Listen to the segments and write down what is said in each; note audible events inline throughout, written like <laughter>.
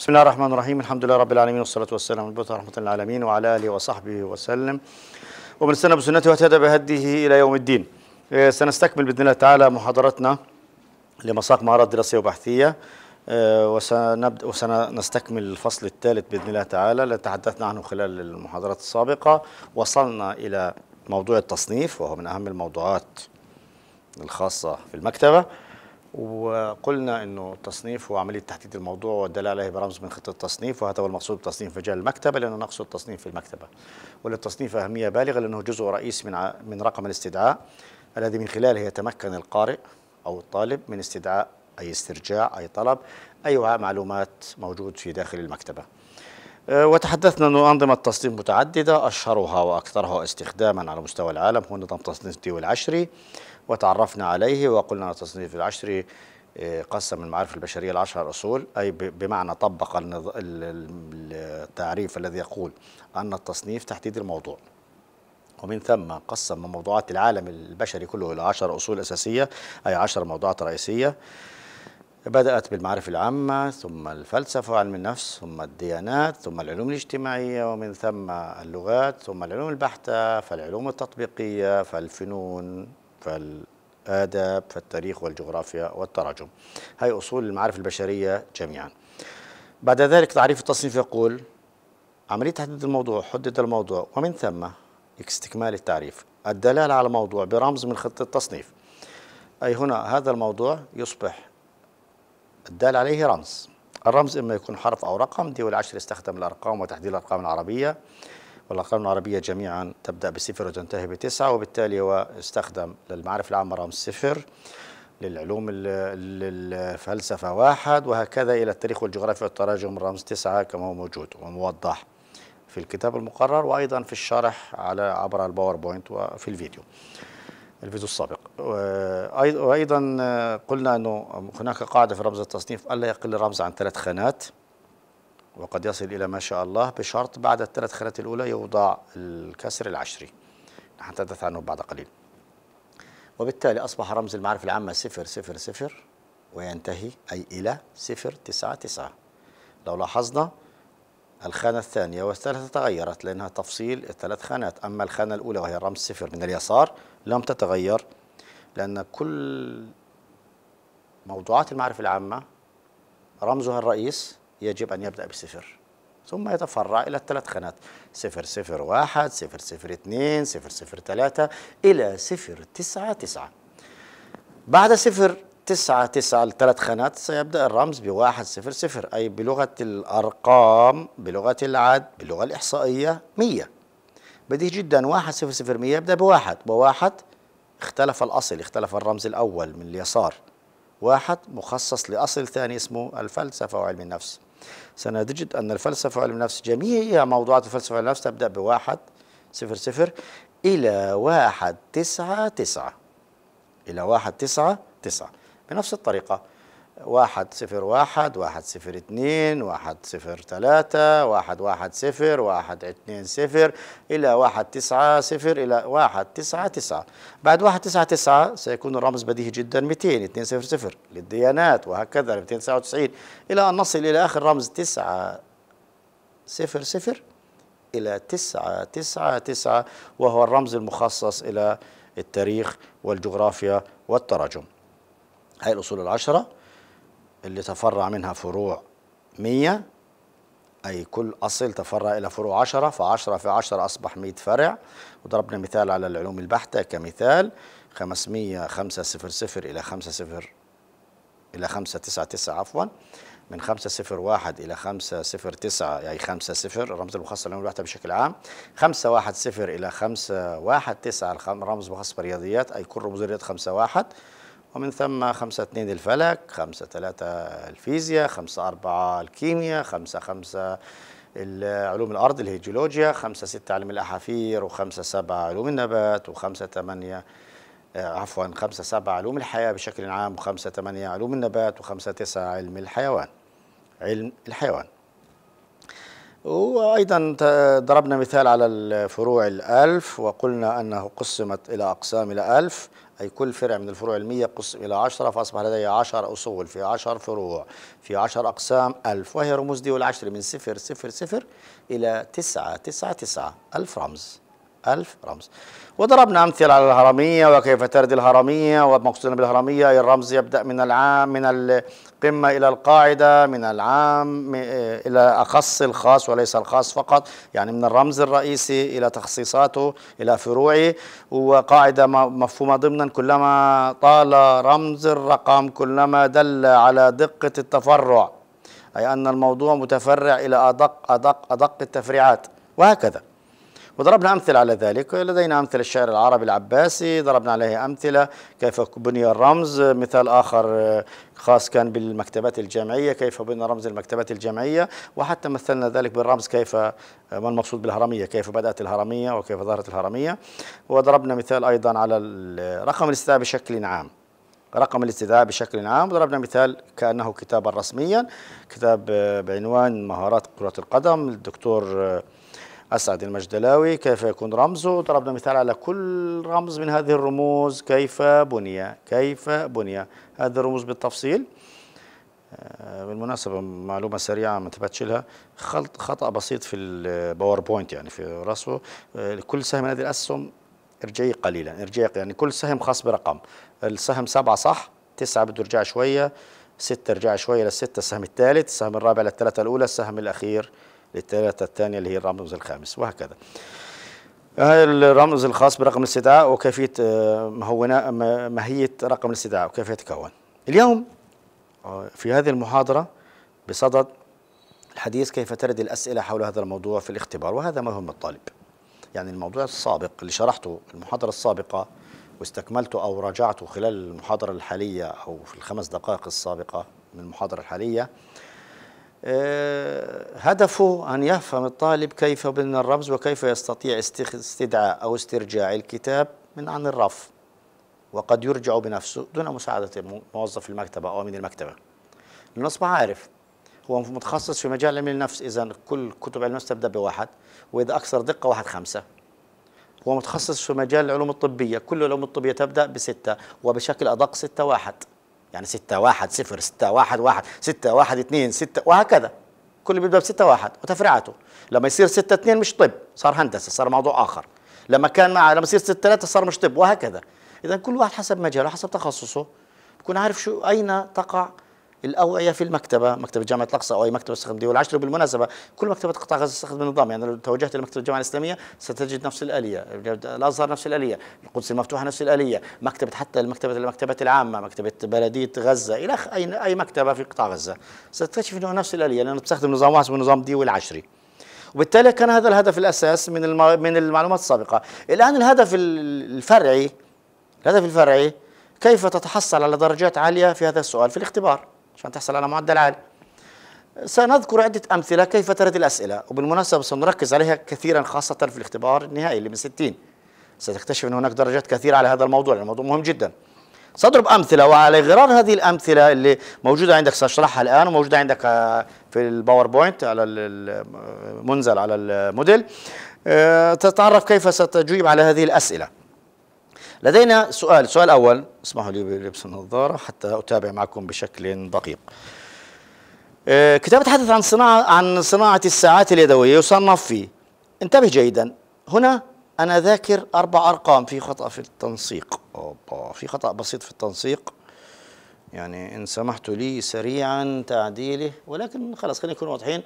بسم الله الرحمن الرحيم الحمد لله رب العالمين والصلاة والسلام على رحمة العالمين وعلى آله وصحبه وسلم ومن استنى بسنته واهتدى بهديه إلى يوم الدين سنستكمل بإذن الله تعالى محاضرتنا لمساق معارض دراسية وبحثية وسنبدأ وسنستكمل الفصل الثالث بإذن الله تعالى الذي تحدثنا عنه خلال المحاضرات السابقة وصلنا إلى موضوع التصنيف وهو من أهم الموضوعات الخاصة في المكتبة وقلنا انه التصنيف هو عمليه تحديد الموضوع والدلاله عليه برمز من خطه التصنيف وهذا هو المقصود بتصنيف مجال المكتبه لانه نقصد التصنيف في المكتبه وللتصنيف اهميه بالغه لانه جزء رئيسي من من رقم الاستدعاء الذي من خلاله يتمكن القارئ او الطالب من استدعاء اي استرجاع اي طلب اي وعاء معلومات موجود في داخل المكتبه. أه، وتحدثنا أن أنظمة تصنيف متعددة أشهرها وأكثرها استخداما على مستوى العالم هو نظام تصنيف الديو العشري وتعرفنا عليه وقلنا التصنيف العشري آه، قسم المعارف البشرية العشر أصول أي بمعنى طبق التعريف الذي يقول أن التصنيف تحديد الموضوع ومن ثم قسم موضوعات العالم البشري كله إلى عشر أصول أساسية أي عشر موضوعات رئيسية بدأت بالمعارف العامة ثم الفلسفة وعلم النفس ثم الديانات ثم العلوم الاجتماعية ومن ثم اللغات ثم العلوم البحتة فالعلوم التطبيقية فالفنون فال آداب فالتاريخ والجغرافيا والتراجم هاي أصول المعارف البشرية جميعا بعد ذلك تعريف التصنيف يقول عملية تحديد الموضوع حدد الموضوع ومن ثم استكمال التعريف الدلالة على الموضوع برمز من خطة التصنيف أي هنا هذا الموضوع يصبح الدال عليه رمز الرمز إما يكون حرف أو رقم دي والعشر يستخدم الأرقام وتحديد الأرقام العربية والأقلام العربية جميعا تبدأ بصفر وتنتهي بتسعة وبالتالي هو استخدم للمعارف العامة رقم صفر للعلوم الفلسفة واحد وهكذا إلى التاريخ والجغرافيا والتراجم رمز تسعة كما هو موجود وموضح في الكتاب المقرر وأيضا في الشرح على عبر الباوربوينت وفي الفيديو الفيديو السابق وأيضا قلنا أنه هناك قاعدة في رمز التصنيف ألا يقل الرمز عن ثلاث خانات وقد يصل إلى ما شاء الله بشرط بعد الثلاث خانات الأولى يوضع الكسر العشري نتحدث عنه بعد قليل وبالتالي أصبح رمز المعرفة العامة صفر صفر صفر وينتهي أي إلى صفر تسعة تسعة لو لاحظنا الخانة الثانية والثالثة تغيرت لأنها تفصيل الثلاث خانات أما الخانة الأولى وهي رمز صفر من اليسار لم تتغير لأن كل موضوعات المعرفة العامة رمزها الرئيس يجب أن يبدأ بصفر ثم يتفرع إلى الثلاث خانات صفر صفر واحد صفر صفر اثنين صفر صفر ثلاثة إلى صفر تسعة تسعة بعد صفر تسعة تسعة الثلاث خانات سيبدأ الرمز بواحد صفر صفر أي بلغة الأرقام بلغة العد بلغة الإحصائية مية بديه جدا واحد صفر صفر مية يبدأ بواحد بواحد اختلف الأصل اختلف الرمز الأول من اليسار واحد مخصص لأصل ثاني اسمه الفلسفة وعلم النفس سنجد أن الفلسفة وعلم النفس جميع موضوعات الفلسفة وعلم النفس تبدأ بواحد صفر صفر إلى واحد تسعة تسعة إلى واحد تسعة تسعة بنفس الطريقة واحد صفر واحد واحد صفر اثنين واحد صفر ثلاثة واحد واحد صفر واحد اثنين صفر إلى واحد تسعة صفر إلى واحد تسعة تسعة بعد واحد تسعة تسعة سيكون الرمز بديهي جدا 200 اثنين صفر صفر للديانات وهكذا 299 إلى أن نصل إلى آخر رمز تسعة صفر صفر إلى تسعة تسعة تسعة وهو الرمز المخصص إلى التاريخ والجغرافيا والتراجم هاي الأصول العشرة اللي تفرع منها فروع 100 أي كل أصل تفرع إلى فروع 10 فعشرة في 10 أصبح 100 فرع وضربنا مثال على العلوم البحتة كمثال 500 500 إلى 50 إلى تسعة عفوا من 501 إلى 509 يعني 50 الرمز المخصص للعلوم البحتة بشكل عام 510 إلى تسعة الرمز المخصص بالرياضيات أي كل رموز الرياضيات واحد ومن ثم خمسة اثنين الفلك خمسة ثلاثة الفيزياء خمسة أربعة الكيمياء خمسة خمسة علوم الارض اللي خمسة ستة علم الاحافير وخمسة سبعة علوم النبات وخمسة ثمانية عفوا خمسة سبعة علوم الحياه بشكل عام وخمسة ثمانية علوم النبات وخمسة تسعة علم الحيوان علم الحيوان وأيضا ضربنا مثال على الفروع الألف وقلنا أنه قسمت إلى أقسام إلى ألف أي كل فرع من الفروع المية قسم إلى عشرة فأصبح لدي عشر أصول في عشر فروع في عشر أقسام ألف وهي رموز دي والعشر من صفر صفر صفر إلى تسعة تسعة تسعة ألف رمز ألف رمز وضربنا أمثلة على الهرمية وكيف ترد الهرمية ومقصودنا بالهرمية الرمز يبدأ من العام من قمة إلى القاعدة من العام إلى أخص الخاص وليس الخاص فقط يعني من الرمز الرئيسي إلى تخصيصاته إلى فروعه وقاعدة مفهومة ضمنا كلما طال رمز الرقم كلما دل على دقة التفرع أي أن الموضوع متفرع إلى أدق أدق أدق التفريعات وهكذا وضربنا أمثلة على ذلك لدينا أمثلة الشعر العربي العباسي ضربنا عليه أمثلة كيف بني الرمز مثال آخر آه، خاص كان بالمكتبات الجامعية كيف بنى رمز المكتبات الجامعية وحتى مثلنا ذلك بالرمز كيف آه، ما المقصود بالهرمية كيف بدأت الهرمية وكيف ظهرت الهرمية وضربنا مثال أيضا على آه، رقم الاستدعاء بشكل عام رقم الاستدعاء بشكل عام ضربنا مثال كأنه كتابا رسميا كتاب بعنوان مهارات كرة القدم الدكتور أسعد المجدلاوي كيف يكون رمزه ضربنا مثال على كل رمز من هذه الرموز كيف بني كيف بني هذه الرموز بالتفصيل آه، بالمناسبة معلومة سريعة ما انتبهتش لها خلط خطأ بسيط في الباوربوينت يعني في رأسه آه، كل سهم من هذه الأسهم ارجعي قليلا ارجعي يعني كل سهم خاص برقم السهم سبعة صح تسعة بده يرجع شوية ستة رجع شوية للستة السهم الثالث السهم الرابع للثلاثة الأولى السهم الأخير للثلاثة الثانية اللي هي الرمز الخامس وهكذا آه، الرمز الخاص برقم الاستدعاء وكيفية آه، مهونة ماهية رقم الاستدعاء وكيف يتكون اليوم آه، في هذه المحاضرة بصدد الحديث كيف ترد الأسئلة حول هذا الموضوع في الاختبار وهذا ما هم الطالب يعني الموضوع السابق اللي شرحته في المحاضرة السابقة واستكملته أو راجعته خلال المحاضرة الحالية أو في الخمس دقائق السابقة من المحاضرة الحالية آه، هدفه أن يفهم الطالب كيف بين الرمز وكيف يستطيع استدعاء أو استرجاع الكتاب من عن الرف وقد يرجع بنفسه دون مساعدة موظف المكتبة أو من المكتبة لأنه أصبح عارف هو متخصص في مجال علم النفس إذا كل كتب علم النفس تبدأ بواحد وإذا أكثر دقة واحد خمسة هو متخصص في مجال العلوم الطبية كل العلوم الطبية تبدأ بستة وبشكل أدق ستة واحد يعني 6 1 0 6 1 1 6 1 2 6 وهكذا كل بيبدا ب 6 1 وتفريعاته لما يصير 6 2 مش طب صار هندسه صار موضوع اخر لما كان مع لما يصير 6 3 صار مش طب وهكذا اذا كل واحد حسب مجاله حسب تخصصه بكون عارف شو اين تقع الاوعيه في المكتبه مكتبه جامعه الاقصى او اي مكتبه تستخدم دي والعشر بالمناسبه كل مكتبه قطاع غزه تستخدم النظام يعني لو توجهت الى مكتبه الجامعه الاسلاميه ستجد نفس الاليه الازهر نفس الاليه القدس المفتوحه نفس الاليه مكتبه حتى المكتبه المكتبه العامه مكتبه بلديه غزه الى اي اي مكتبه في قطاع غزه ستكتشف انه نفس الاليه لانه تستخدم نظام واحد اسمه نظام دي والعشري وبالتالي كان هذا الهدف الاساس من من المعلومات السابقه الان الهدف الفرعي الهدف الفرعي كيف تتحصل على درجات عاليه في هذا السؤال في الاختبار عشان تحصل على معدل عالي سنذكر عدة أمثلة كيف ترد الأسئلة وبالمناسبة سنركز عليها كثيرا خاصة في الاختبار النهائي اللي من 60 ستكتشف أن هناك درجات كثيرة على هذا الموضوع لأنه الموضوع مهم جدا سأضرب أمثلة وعلى غرار هذه الأمثلة اللي موجودة عندك سأشرحها الآن وموجودة عندك آه، في الباوربوينت على المنزل على الموديل آه، تتعرف كيف ستجيب على هذه الأسئلة لدينا سؤال سؤال أول اسمحوا لي بلبس النظارة حتى أتابع معكم بشكل دقيق آه، كتاب يتحدث عن صناعة عن صناعة الساعات اليدوية يصنف فيه انتبه جيدا هنا أنا ذاكر أربع أرقام في خطأ في التنسيق أوبا في خطأ بسيط في التنسيق يعني إن سمحت لي سريعا تعديله ولكن خلاص خلينا نكون واضحين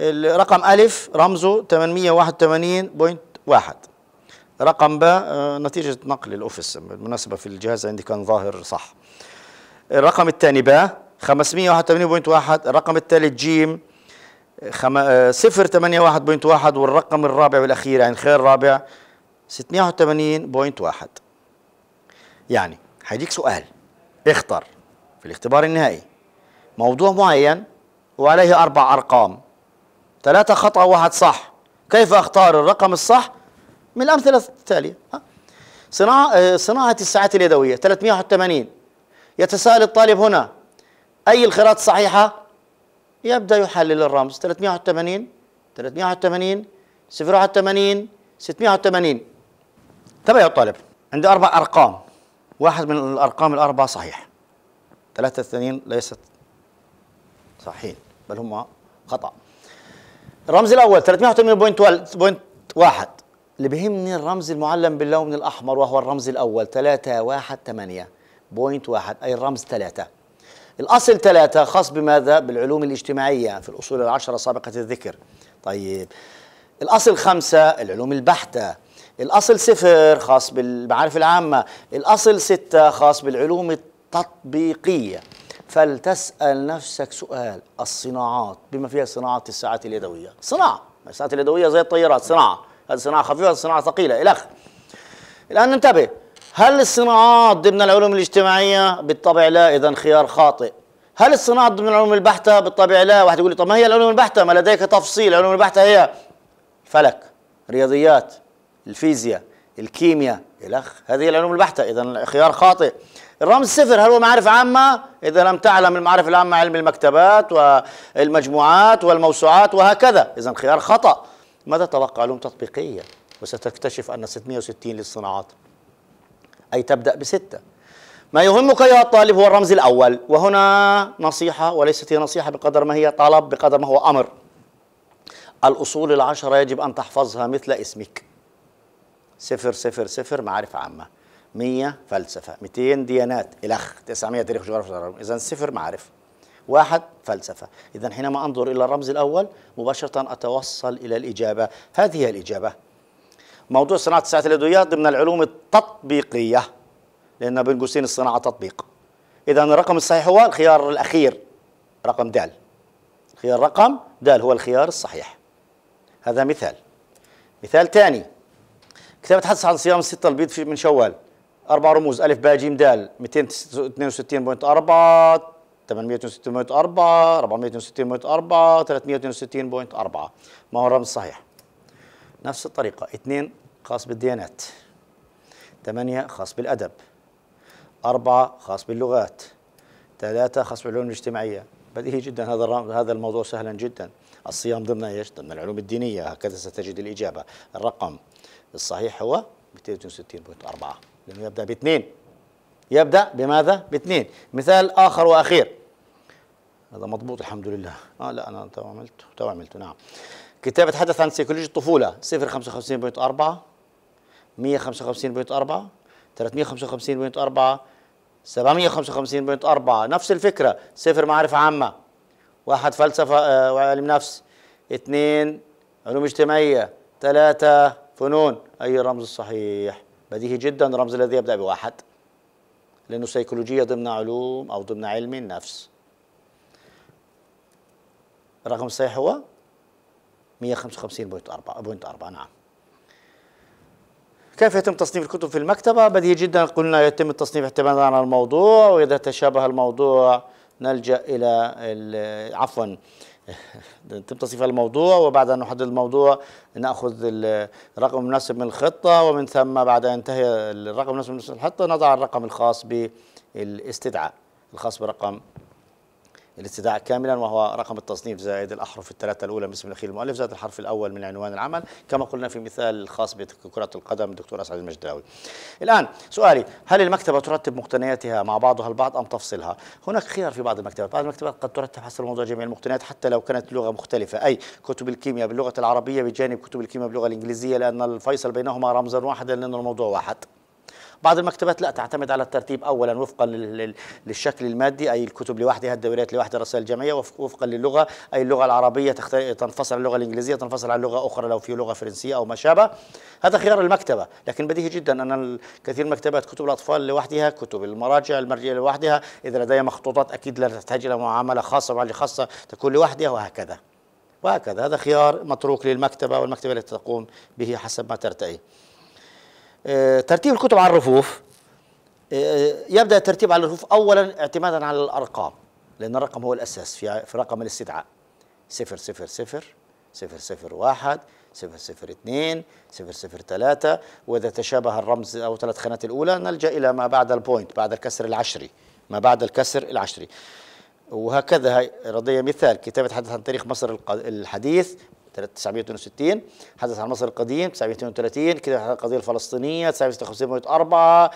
الرقم ألف رمزه 881.1 رقم ب آه، نتيجة نقل الأوفيس بالمناسبة في الجهاز عندي كان ظاهر صح الرقم الثاني ب 581.1 الرقم الثالث جيم 081.1 آه، والرقم الرابع والأخير يعني خير الرابع 680.1 يعني هيديك سؤال اختر في الاختبار النهائي موضوع معين وعليه أربع أرقام ثلاثة خطأ واحد صح كيف أختار الرقم الصح من الأمثلة التالية صناعة, آه، صناعة الساعات اليدوية 380 يتساءل الطالب هنا أي الخيارات الصحيحة يبدأ يحلل الرمز 380 380 081 680 تبع الطالب عندي أربع أرقام واحد من الأرقام الأربعة صحيح ثلاثة الثانيين ليست صحيحين بل هم خطأ الرمز الأول 380.1 اللي بيهمني الرمز المعلم باللون الأحمر وهو الرمز الأول 318 بوينت واحد أي الرمز 3 الأصل 3 خاص بماذا؟ بالعلوم الاجتماعية في الأصول العشرة سابقة الذكر طيب الأصل 5 العلوم البحتة الأصل صفر خاص بالمعارف العامة الأصل 6 خاص بالعلوم التطبيقية فلتسأل نفسك سؤال الصناعات بما فيها صناعة الساعات اليدوية صناعة الساعات اليدوية زي الطيارات صناعة هذه صناعه خفيفه هذه صناعه ثقيله الى اخره الان ننتبه هل الصناعات ضمن العلوم الاجتماعيه بالطبع لا اذا خيار خاطئ هل الصناعات ضمن العلوم البحته بالطبع لا واحد يقول لي طب ما هي العلوم البحته ما لديك تفصيل العلوم البحته هي فلك رياضيات الفيزياء الكيمياء الاخ هذه العلوم البحته اذا خيار خاطئ الرمز صفر هل هو معارف عامة؟ إذا لم تعلم المعارف العامة علم المكتبات والمجموعات والموسوعات وهكذا، إذا خيار خطأ. ماذا تلقى علوم تطبيقية وستكتشف أن 660 للصناعات أي تبدأ بستة ما يهمك أيها الطالب هو الرمز الأول وهنا نصيحة وليست هي نصيحة بقدر ما هي طلب بقدر ما هو أمر الأصول العشرة يجب أن تحفظها مثل اسمك صفر صفر صفر معارف عامة 100 فلسفة 200 ديانات إلخ 900 تاريخ جغرافيا إذا صفر معارف واحد فلسفة إذا حينما أنظر إلى الرمز الأول مباشرة أتوصل إلى الإجابة هذه هي الإجابة موضوع صناعة الساعة الأدوية ضمن العلوم التطبيقية لأن بين قوسين الصناعة تطبيق إذا الرقم الصحيح هو الخيار الأخير رقم دال خيار رقم دال هو الخيار الصحيح هذا مثال مثال ثاني كتاب تحدث عن صيام الستة البيض من شوال أربع رموز ألف باء جيم د 262.4 862.4 462.4 362.4 ما هو الرمز الصحيح نفس الطريقة 2 خاص بالديانات 8 خاص بالأدب 4 خاص باللغات 3 خاص بالعلوم الاجتماعية بديهي جدا هذا هذا الموضوع سهلا جدا الصيام ضمن ايش؟ ضمن العلوم الدينية هكذا ستجد الإجابة الرقم الصحيح هو 262.4 لأنه يبدأ باثنين يبدأ بماذا؟ باثنين مثال آخر وأخير هذا مضبوط الحمد لله اه لا انا تو عملت تو عملته نعم كتاب يتحدث عن سيكولوجيا الطفوله 055.4 155.4 355.4 755.4 نفس الفكرة صفر معارف عامة واحد فلسفة آه، وعلم نفس اثنين علوم اجتماعية ثلاثة فنون أي رمز الصحيح بديهي جدا الرمز الذي يبدأ بواحد لأنه سيكولوجية ضمن علوم أو ضمن علم النفس الرقم الصحيح هو 155.4 نعم كيف يتم تصنيف الكتب في المكتبة؟ بديهي جدا قلنا يتم التصنيف اعتمادا على الموضوع وإذا تشابه الموضوع نلجأ إلى آه، عفوا <laughs> يتم تصنيف الموضوع وبعد أن نحدد الموضوع نأخذ الرقم المناسب من الخطة ومن ثم بعد أن ينتهي الرقم المناسب من الخطة نضع الرقم الخاص بالاستدعاء الخاص برقم الاستدعاء كاملا وهو رقم التصنيف زائد الأحرف الثلاثة الأولى من اسم الأخير المؤلف زائد الحرف الأول من عنوان العمل كما قلنا في مثال الخاص بكرة القدم الدكتور أسعد المجداوي الآن سؤالي هل المكتبة ترتب مقتنياتها مع بعضها البعض أم تفصلها هناك خيار في بعض المكتبات بعض المكتبات قد ترتب حسب موضوع جميع المقتنيات حتى لو كانت لغه مختلفة أي كتب الكيمياء باللغة العربية بجانب كتب الكيمياء باللغة الإنجليزية لأن الفيصل بينهما رمزا واحدا لأن الموضوع واحد بعض المكتبات لا تعتمد على الترتيب اولا وفقا للشكل المادي اي الكتب لوحدها الدوريات لوحدها الرسائل الجامعيه وفقا للغه اي اللغه العربيه تنفصل عن اللغه الانجليزيه تنفصل عن لغه اخرى لو في لغه فرنسيه او ما شابه هذا خيار المكتبه لكن بديهي جدا ان كثير من المكتبات كتب الاطفال لوحدها كتب المراجع المرجعيه لوحدها اذا لدي مخطوطات اكيد لا تحتاج الى معامله خاصه معامله خاصه تكون لوحدها وهكذا وهكذا هذا خيار متروك للمكتبة والمكتبة التي تقوم به حسب ما ترتئي آه، ترتيب الكتب على الرفوف آه، آه، يبدا الترتيب على الرفوف اولا اعتمادا على الارقام لان الرقم هو الاساس في في رقم الاستدعاء 000 001 002 003 واذا تشابه الرمز او ثلاث خانات الاولى نلجا الى ما بعد البوينت بعد الكسر العشري ما بعد الكسر العشري وهكذا رضي مثال كتاب يتحدث عن تاريخ مصر الحديث 962 حدث عن مصر القديم 932 كده عن القضيه الفلسطينيه 956 4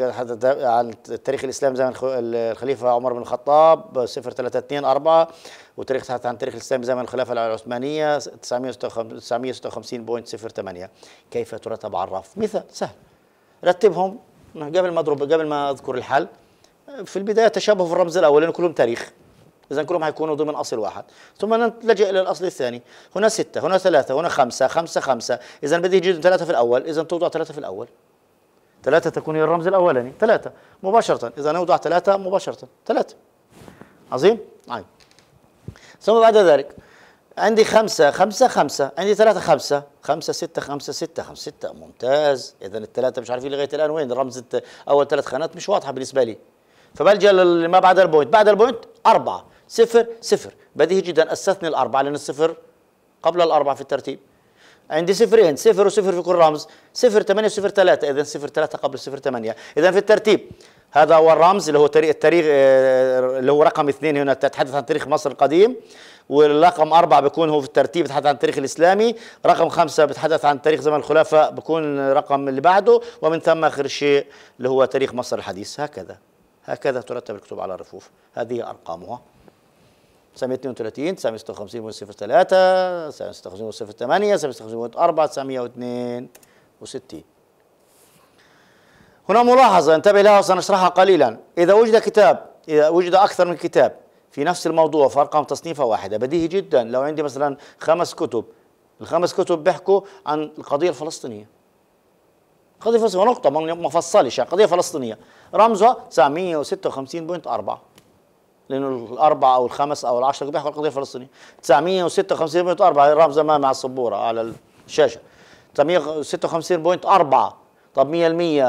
حدث عن تاريخ الاسلام زمن الخليفه عمر بن الخطاب 0324 وتاريخ تحدث عن تاريخ الاسلام زمن الخلافه العثمانيه 956.08 كيف ترتب على الرف مثال سهل رتبهم قبل ما اضرب قبل ما اذكر الحل في البدايه تشابه في الرمز الاول لان كلهم تاريخ اذا كلهم هيكونوا ضمن اصل واحد ثم نلجأ الى الاصل الثاني هنا ستة هنا ثلاثة هنا خمسة خمسة خمسة اذا بدي اجيب ثلاثة في الاول اذا توضع ثلاثة في الاول ثلاثة تكون هي الرمز الاولاني ثلاثة مباشرة اذا نوضع ثلاثة مباشرة ثلاثة عظيم عين طيب. ثم بعد ذلك عندي خمسة خمسة خمسة عندي ثلاثة خمسة خمسة ستة خمسة ستة خمسة ستة ممتاز إذا الثلاثة مش عارفين لغاية الآن وين رمز أول ثلاث خانات مش واضحة بالنسبة لي فبلجأ لما بعد البوينت بعد البوينت أربعة صفر صفر بديهي جدا استثني الأربعة لأن الصفر قبل الأربعة في الترتيب عندي صفرين صفر وصفر في كل رمز صفر ثمانية صفر ثلاثة إذا صفر ثلاثة قبل صفر ثمانية إذا في الترتيب هذا هو الرمز اللي هو تاريخ التاريخ آه، اللي هو رقم اثنين هنا تتحدث عن تاريخ مصر القديم والرقم أربعة بيكون هو في الترتيب بتحدث عن التاريخ الإسلامي رقم خمسة بيتحدث عن تاريخ زمن الخلفاء بيكون رقم اللي بعده ومن ثم آخر شيء اللي هو تاريخ مصر الحديث هكذا هكذا ترتب الكتب على الرفوف هذه أرقامها 932 956 03 956 08 956 بوينت 4 962 هنا ملاحظة انتبه لها وسنشرحها قليلا إذا وجد كتاب إذا وجد أكثر من كتاب في نفس الموضوع فأرقام تصنيفها واحدة بديهي جدا لو عندي مثلا خمس كتب الخمس كتب بيحكوا عن القضية الفلسطينية قضية فلسطينية نقطة مفصلة قضية فلسطينية رمزها 956.4 لانه الاربعه او الخمس او العشره بيحكوا القضيه الفلسطينيه 956.4 بوينت الرمز ما مع السبوره على الشاشه 956.4 طب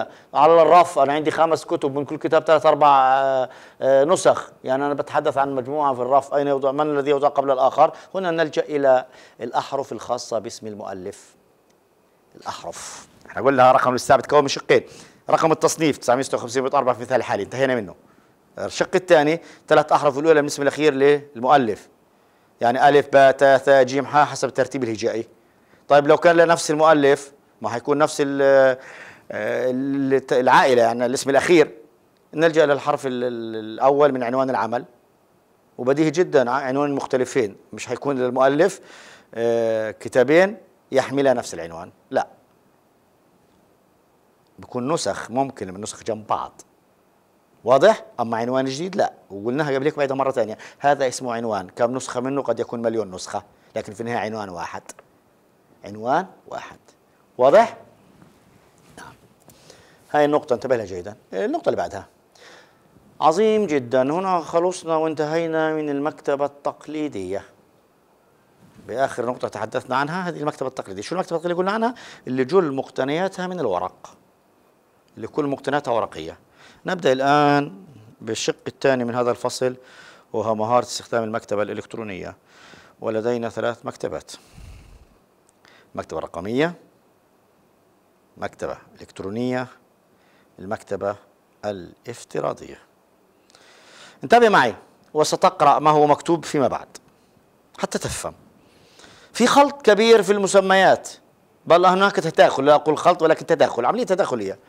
100% على الرف انا عندي خمس كتب من كل كتاب ثلاث اربع آه، آه، نسخ يعني انا بتحدث عن مجموعه في الرف اين يوضع من الذي يوضع قبل الاخر هنا نلجا الى الاحرف الخاصه باسم المؤلف الاحرف احنا قلنا رقم الثابت كون من شقين رقم التصنيف 956.4 في المثال الحالي انتهينا منه الشق الثاني ثلاث أحرف الأولى من الاسم الأخير للمؤلف يعني ألف باء تاء ثاء جيم حاء حسب الترتيب الهجائي طيب لو كان لنفس المؤلف ما حيكون نفس آه، العائلة يعني الاسم الأخير نلجأ للحرف الأول من عنوان العمل وبديهي جدا عنوان مختلفين مش حيكون للمؤلف آه، كتابين يحملا نفس العنوان لا بكون نسخ ممكن من نسخ جنب بعض واضح؟ أما عنوان جديد لا وقلناها قبل هيك بعيدها مرة ثانية هذا اسمه عنوان كم نسخة منه قد يكون مليون نسخة لكن في النهاية عنوان واحد عنوان واحد واضح؟ نعم هاي النقطة انتبه لها جيدا النقطة اللي بعدها عظيم جدا هنا خلصنا وانتهينا من المكتبة التقليدية بآخر نقطة تحدثنا عنها هذه المكتبة التقليدية شو المكتبة التقليدية قلنا عنها اللي جل مقتنياتها من الورق اللي كل مقتنياتها ورقية نبدأ الآن بالشق الثاني من هذا الفصل وهو مهارة استخدام المكتبة الإلكترونية ولدينا ثلاث مكتبات مكتبة رقمية مكتبة إلكترونية المكتبة الافتراضية انتبه معي وستقرأ ما هو مكتوب فيما بعد حتى تفهم في خلط كبير في المسميات بل هناك تداخل لا أقول خلط ولكن تداخل عملية تداخلية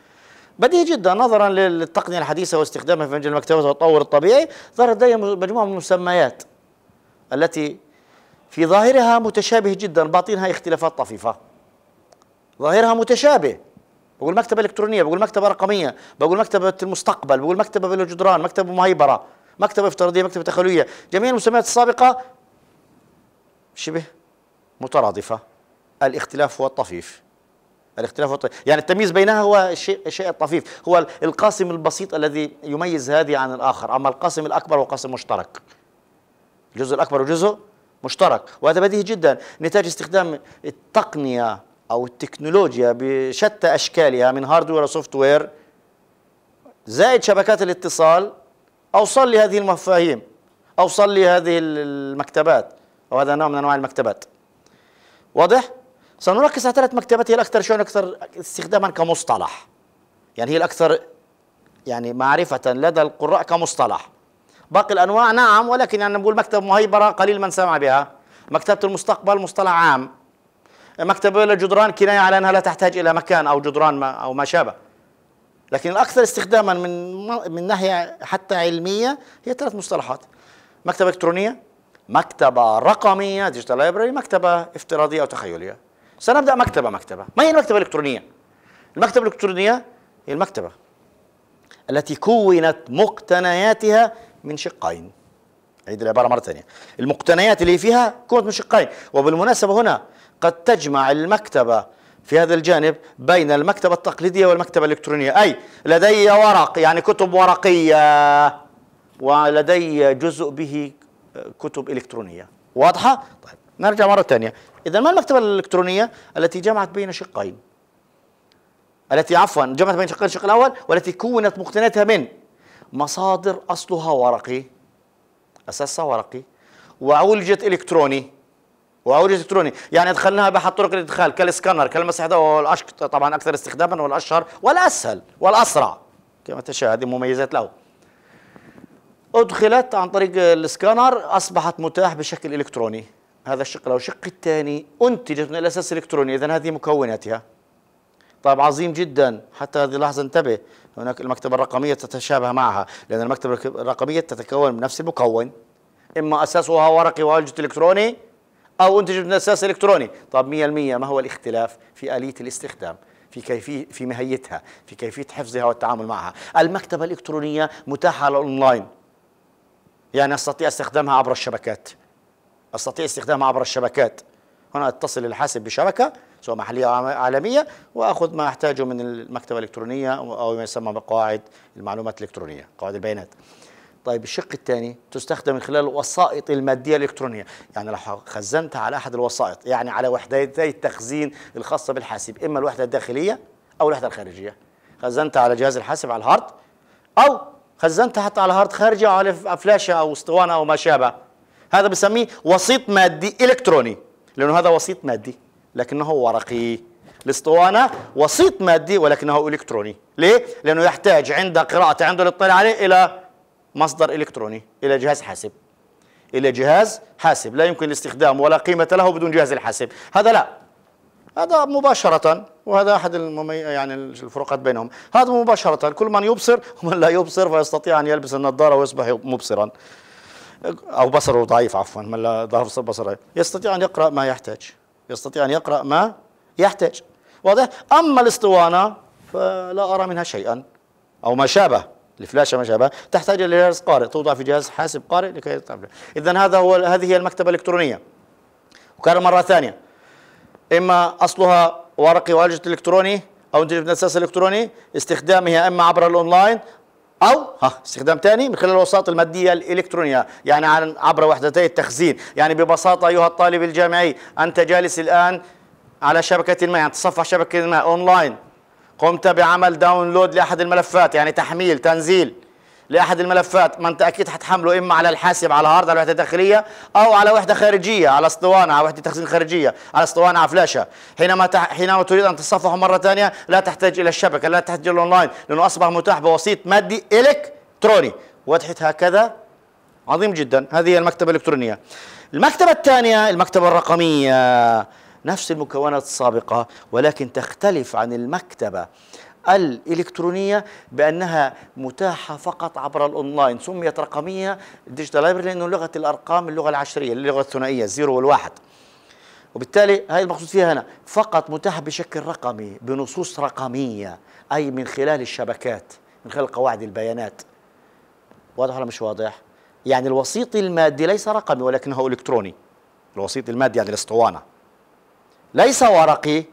بديهي جدا نظرا للتقنيه الحديثه واستخدامها في مجال المكتبات والتطور الطبيعي ظهرت لدي مجموعه من المسميات التي في ظاهرها متشابه جدا باطنها اختلافات طفيفه ظاهرها متشابه بقول مكتبه الكترونيه بقول مكتبه رقميه بقول مكتبه المستقبل بقول مكتبه بالجدران مكتبه مهيبره مكتبه افتراضيه مكتبه تخيليه جميع المسميات السابقه شبه مترادفه الاختلاف هو الطفيف الاختلاف والطيف يعني التمييز بينها هو الشيء, الشيء الطفيف هو القاسم البسيط الذي يميز هذه عن الآخر أما القاسم الأكبر هو قاسم مشترك الجزء الأكبر وجزء مشترك وهذا بديهي جدا نتاج استخدام التقنية أو التكنولوجيا بشتى أشكالها من هاردوير وسوفت وير زائد شبكات الاتصال أوصل لي هذه المفاهيم أوصل لي هذه المكتبات وهذا نوع من أنواع المكتبات واضح؟ سنركز على ثلاث مكتبات هي الأكثر شيء اكثر استخداما كمصطلح يعني هي الأكثر يعني معرفة لدى القراء كمصطلح باقي الأنواع نعم ولكن يعني نقول مكتب مهيبرة قليل من سمع بها مكتبة المستقبل مصطلح عام مكتبة الجدران كناية على أنها لا تحتاج إلى مكان أو جدران ما أو ما شابه لكن الأكثر استخداما من من ناحية حتى علمية هي ثلاث مصطلحات مكتبة إلكترونية مكتبة رقمية ديجيتال لايبرري مكتبة افتراضية أو تخيلية سنبدأ مكتبة مكتبة ما هي المكتبة الإلكترونية؟ المكتبة الإلكترونية هي المكتبة التي كونت مقتنياتها من شقين عيد العبارة مرة ثانية المقتنيات اللي فيها كونت من شقين وبالمناسبة هنا قد تجمع المكتبة في هذا الجانب بين المكتبة التقليدية والمكتبة الإلكترونية أي لدي ورق يعني كتب ورقية ولدي جزء به كتب إلكترونية واضحة؟ طيب نرجع مرة ثانية إذا ما المكتبة الإلكترونية التي جمعت بين شقين التي عفوا جمعت بين شقين الشق الأول والتي كونت مقتنيتها من مصادر أصلها ورقي أساسها ورقي وعولجت إلكتروني وعولجت الكتروني يعني ادخلناها بحط طرق الادخال كالسكانر كالمسح ده والاشك طبعا اكثر استخداما والاشهر والاسهل والاسرع كما تشاء هذه مميزات له ادخلت عن طريق السكانر اصبحت متاح بشكل الكتروني هذا الشق لو الشق الثاني أنتجت من الأساس إلكتروني إذا هذه مكوناتها طيب عظيم جدا حتى هذه اللحظة انتبه هناك المكتبة الرقمية تتشابه معها لأن المكتبة الرقمية تتكون من نفس المكون إما أساسها ورقي وأوجد إلكتروني أو أنتجت من أساس إلكتروني طيب 100% ما هو الاختلاف في آلية الاستخدام في كيفية في ماهيتها في كيفية حفظها والتعامل معها المكتبة الإلكترونية متاحة على الأونلاين يعني أستطيع استخدامها عبر الشبكات أستطيع استخدامها عبر الشبكات هنا أتصل الحاسب بشبكة سواء محلية أو عالمية وأخذ ما أحتاجه من المكتبة الإلكترونية أو ما يسمى بقواعد المعلومات الإلكترونية قواعد البيانات طيب الشق الثاني تستخدم من خلال الوسائط المادية الإلكترونية يعني لو خزنتها على أحد الوسائط يعني على وحدتي التخزين الخاصة بالحاسب إما الوحدة الداخلية أو الوحدة الخارجية خزنتها على جهاز الحاسب على الهارد أو خزنتها حتى على هارد خارجي أو على فلاشة أو اسطوانة أو ما شابه هذا بنسميه وسيط مادي إلكتروني لأنه هذا وسيط مادي لكنه ورقي الاسطوانة وسيط مادي ولكنه إلكتروني ليه؟ لأنه يحتاج عند قراءته عند الاطلاع عليه إلى مصدر إلكتروني إلى جهاز حاسب إلى جهاز حاسب لا يمكن الاستخدام ولا قيمة له بدون جهاز الحاسب هذا لا هذا مباشرة وهذا أحد الممي... يعني الفروقات بينهم هذا مباشرة كل من يبصر ومن لا يبصر فيستطيع أن يلبس النظارة ويصبح مبصرا أو بصره ضعيف عفوا من ضعف بصره يستطيع أن يقرأ ما يحتاج يستطيع أن يقرأ ما يحتاج واضح أما الاسطوانة فلا أرى منها شيئا أو ما شابه الفلاشة ما شابه تحتاج إلى جهاز قارئ توضع في جهاز حاسب قارئ لكي تعمل إذا هذا هو هذه هي المكتبة الإلكترونية وكان مرة ثانية إما أصلها ورقي وأجهزة إلكتروني أو أنت نساس إلكتروني استخدامها إما عبر الأونلاين او ها استخدام ثاني من خلال الوساطه الماديه الالكترونيه يعني عن عبر وحدتي التخزين يعني ببساطه ايها الطالب الجامعي انت جالس الان على شبكه ما يعني تصفح شبكه ما اونلاين قمت بعمل داونلود لاحد الملفات يعني تحميل تنزيل لاحد الملفات ما انت اكيد حتحمله اما على الحاسب على هارد على وحده داخليه او على وحده خارجيه على اسطوانه على وحده تخزين خارجيه على اسطوانه على فلاشه حينما تح... حينما تريد ان تتصفحه مره ثانيه لا تحتاج الى الشبكه لا تحتاج الى الاونلاين لانه اصبح متاح بوسيط مادي الكتروني وضحت هكذا عظيم جدا هذه هي المكتبه الالكترونيه المكتبه الثانيه المكتبه الرقميه نفس المكونات السابقه ولكن تختلف عن المكتبه الإلكترونية بأنها متاحة فقط عبر الأونلاين سميت رقمية ديجيتال لايبرري لأنه لغة الأرقام اللغة العشرية اللغة الثنائية الزيرو والواحد وبالتالي هاي المقصود فيها هنا فقط متاحة بشكل رقمي بنصوص رقمية أي من خلال الشبكات من خلال قواعد البيانات واضح ولا مش واضح؟ يعني الوسيط المادي ليس رقمي ولكنه إلكتروني الوسيط المادي يعني الاسطوانة ليس ورقي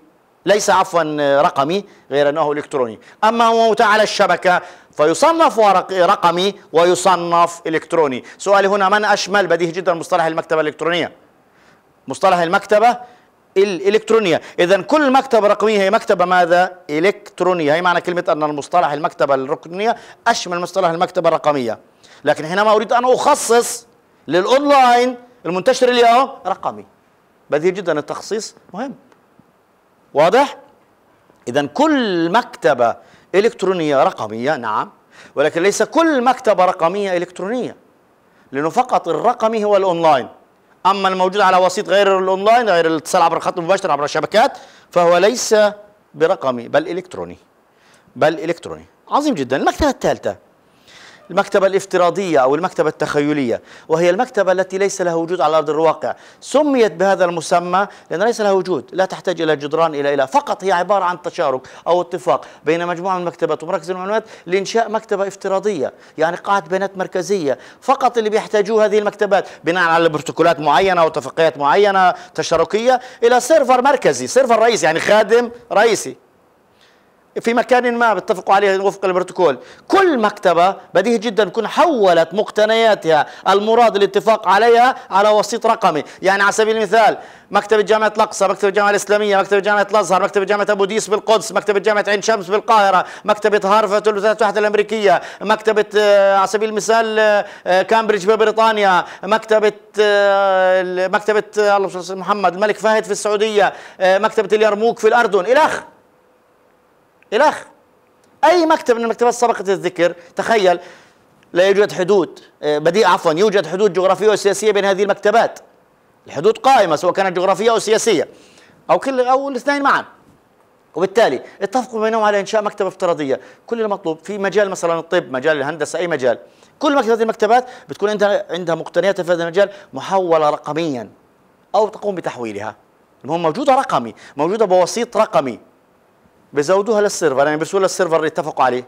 ليس عفوا رقمي غير أنه إلكتروني أما موت على الشبكة فيصنف رقمي ويصنف إلكتروني سؤالي هنا من أشمل بديهي جدا مصطلح المكتبة الإلكترونية مصطلح المكتبة الإلكترونية إذا كل مكتبة رقمية هي مكتبة ماذا؟ إلكترونية هي معنى كلمة أن المصطلح المكتبة الرقمية أشمل مصطلح المكتبة الرقمية لكن حينما أريد أن أخصص للأونلاين المنتشر اليوم رقمي بديهي جدا التخصيص مهم واضح اذا كل مكتبه الكترونيه رقميه نعم ولكن ليس كل مكتبه رقميه الكترونيه لانه فقط الرقمي هو الاونلاين اما الموجود على وسيط غير الاونلاين غير الاتصال عبر الخط المباشر عبر الشبكات فهو ليس برقمي بل الكتروني بل الكتروني عظيم جدا المكتبه الثالثه المكتبة الافتراضية أو المكتبة التخيلية وهي المكتبة التي ليس لها وجود على أرض الواقع سميت بهذا المسمى لأن ليس لها وجود لا تحتاج إلى جدران إلى إلى فقط هي عبارة عن تشارك أو اتفاق بين مجموعة من المكتبات ومركز المعلومات لإنشاء مكتبة افتراضية يعني قاعة بيانات مركزية فقط اللي بيحتاجوه هذه المكتبات بناء على بروتوكولات معينة واتفاقيات معينة تشاركية إلى سيرفر مركزي سيرفر رئيسي يعني خادم رئيسي في مكان ما بيتفقوا عليه وفق البروتوكول كل مكتبة بديهي جدا تكون حولت مقتنياتها المراد الاتفاق عليها على وسيط رقمي يعني على سبيل المثال مكتبة جامعة الأقصى مكتبة الجامعة الإسلامية مكتبة جامعة الأزهر مكتبة جامعة أبو ديس بالقدس مكتبة جامعة عين شمس بالقاهرة مكتبة هارفرد الولايات المتحدة الأمريكية مكتبة آه، على سبيل المثال آه، آه، كامبريدج ببريطانيا مكتبة مكتبة محمد الملك فهد في السعودية مكتبة اليرموك في الأردن إلى آخره الى اخره اي مكتب من المكتبات سبقت الذكر تخيل لا يوجد حدود آه، بديع عفوا يوجد حدود جغرافيه وسياسيه بين هذه المكتبات الحدود قائمه سواء كانت جغرافيه او سياسيه او كل او الاثنين معا وبالتالي اتفقوا بينهم على انشاء مكتبه افتراضيه كل المطلوب في مجال مثلا الطب مجال الهندسه اي مجال كل مكتبه هذه المكتبات بتكون عندها عندها مقتنيات في هذا المجال محوله رقميا او تقوم بتحويلها المهم موجوده رقمي موجوده بوسيط رقمي بيزودوها للسيرفر يعني بيرسلوها للسيرفر اللي اتفقوا عليه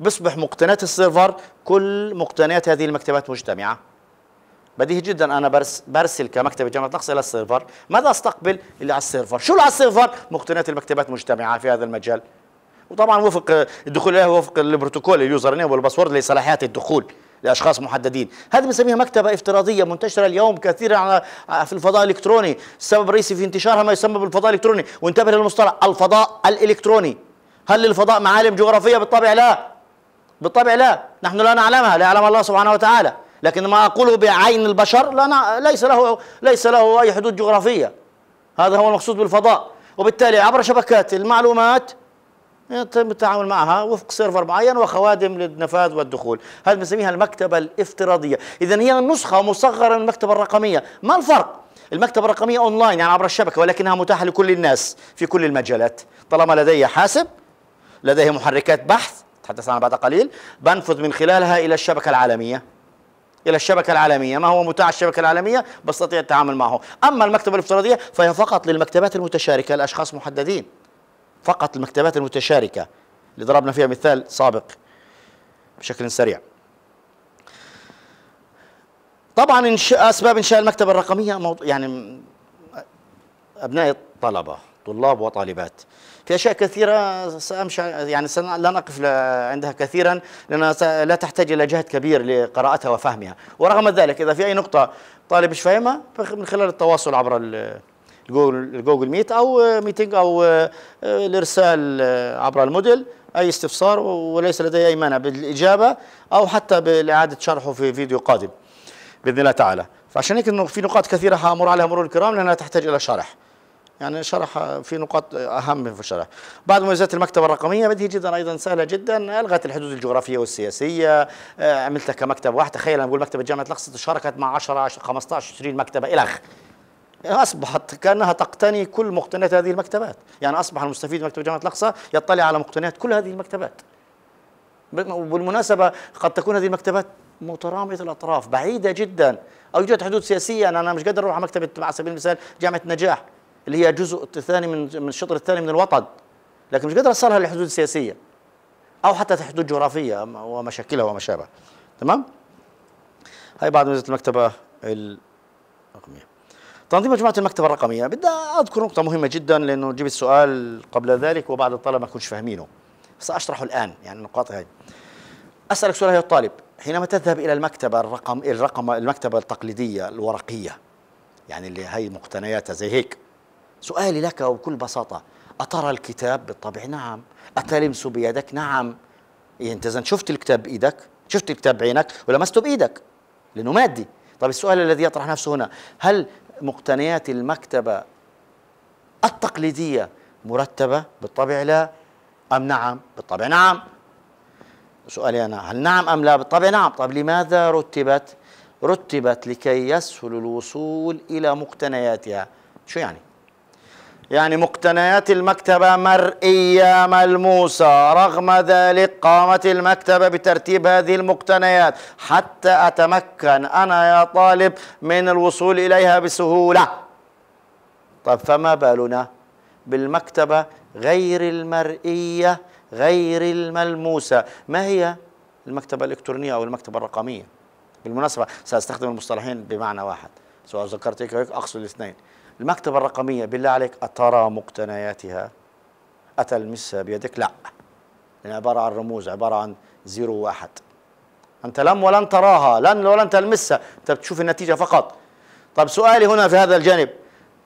بيصبح مقتنيات السيرفر كل مقتنيات هذه المكتبات مجتمعه بديهي جدا انا برس برسل كمكتبه جامعه الاقصى الى السيرفر ماذا استقبل اللي على السيرفر شو اللي على السيرفر مقتنيات المكتبات مجتمعه في هذا المجال وطبعا وفق الدخول اليه وفق البروتوكول اليوزر نيم والباسورد لصلاحيات الدخول لاشخاص محددين هذه بنسميها مكتبه افتراضيه منتشره اليوم كثيرا على في الفضاء الالكتروني السبب الرئيسي في انتشارها ما يسمى بالفضاء الالكتروني وانتبه للمصطلح الفضاء الالكتروني هل للفضاء معالم جغرافيه بالطبع لا بالطبع لا نحن لا نعلمها لا يعلم الله سبحانه وتعالى لكن ما اقوله بعين البشر لا نع... ليس له ليس له اي حدود جغرافيه هذا هو المقصود بالفضاء وبالتالي عبر شبكات المعلومات يتم التعامل معها وفق سيرفر معين وخوادم للنفاذ والدخول هذا بنسميها المكتبة الافتراضية إذا هي نسخة مصغرة من المكتبة الرقمية ما الفرق؟ المكتبة الرقمية أونلاين يعني عبر الشبكة ولكنها متاحة لكل الناس في كل المجالات طالما لدي حاسب لديه محركات بحث تحدث عنها بعد قليل بنفذ من خلالها إلى الشبكة العالمية إلى الشبكة العالمية ما هو متاح الشبكة العالمية بستطيع التعامل معه أما المكتبة الافتراضية فهي فقط للمكتبات المتشاركة لأشخاص محددين فقط المكتبات المتشاركة اللي ضربنا فيها مثال سابق بشكل سريع طبعا انش... أسباب إنشاء المكتبة الرقمية موض... يعني أبناء الطلبة طلاب وطالبات في أشياء كثيرة سأمشي يعني لا نقف عندها كثيرا لأنها لا تحتاج إلى جهد كبير لقراءتها وفهمها ورغم ذلك إذا في أي نقطة طالب مش فاهمها من خلال التواصل عبر جوجل جوجل ميت او ميتنج او آه، آه، الارسال آه، عبر الموديل اي استفسار وليس لدي اي مانع بالاجابه او حتى باعاده شرحه في فيديو قادم باذن الله تعالى فعشان هيك انه في نقاط كثيره حامر عليها مرور الكرام لانها تحتاج الى شرح يعني شرح في نقاط اهم في الشرح بعد مميزات المكتبه الرقميه بديه جدا ايضا سهله جدا الغت الحدود الجغرافيه والسياسيه عملتها كمكتب واحد تخيل انا بقول مكتبه جامعه الاقصى تشاركت مع 10 15 20 مكتبه الى اخره أصبحت كأنها تقتني كل مقتنيات هذه المكتبات يعني أصبح المستفيد من مكتبة جامعة الأقصى يطلع على مقتنيات كل هذه المكتبات وبالمناسبة قد تكون هذه المكتبات مترامية الأطراف بعيدة جدا أو يوجد حدود سياسية أنا, أنا مش قادر أروح على مكتبة على سبيل المثال جامعة نجاح اللي هي جزء الثاني من من الشطر الثاني من الوطن لكن مش قادر أصلها لحدود سياسية أو حتى حدود جغرافية ومشاكلها وما شابه تمام هاي بعد ميزة المكتبة الرقمية تنظيم مجموعة المكتبة الرقمية بدي أذكر نقطة مهمة جدا لأنه جبت سؤال قبل ذلك وبعض الطلبة ما كنتش فاهمينه سأشرحه الآن يعني النقاط هذه أسألك سؤال يا الطالب حينما تذهب إلى المكتبة الرقم الرقم المكتبة التقليدية الورقية يعني اللي هي مقتنياتها زي هيك سؤالي لك وبكل بساطة أترى الكتاب بالطبع نعم أتلمسه بيدك نعم إيه أنت إذا شفت الكتاب بإيدك شفت الكتاب بعينك ولمسته بإيدك لأنه مادي طيب السؤال الذي يطرح نفسه هنا هل مقتنيات المكتبة التقليدية مرتبة بالطبع لا أم نعم بالطبع نعم سؤالي أنا هل نعم أم لا بالطبع نعم طب لماذا رتبت رتبت لكي يسهل الوصول إلى مقتنياتها شو يعني يعني مقتنيات المكتبة مرئية ملموسة رغم ذلك قامت المكتبة بترتيب هذه المقتنيات حتى أتمكن أنا يا طالب من الوصول إليها بسهولة طب فما بالنا بالمكتبة غير المرئية غير الملموسة ما هي المكتبة الإلكترونية أو المكتبة الرقمية بالمناسبة سأستخدم المصطلحين بمعنى واحد سواء ذكرت هيك أقصد الاثنين المكتبة الرقمية بالله عليك أترى مقتنياتها أتلمسها بيدك لا لأنها عبارة عن رموز عبارة عن زيرو واحد أنت لم ولن تراها لن ولن تلمسها أنت بتشوف النتيجة فقط طب سؤالي هنا في هذا الجانب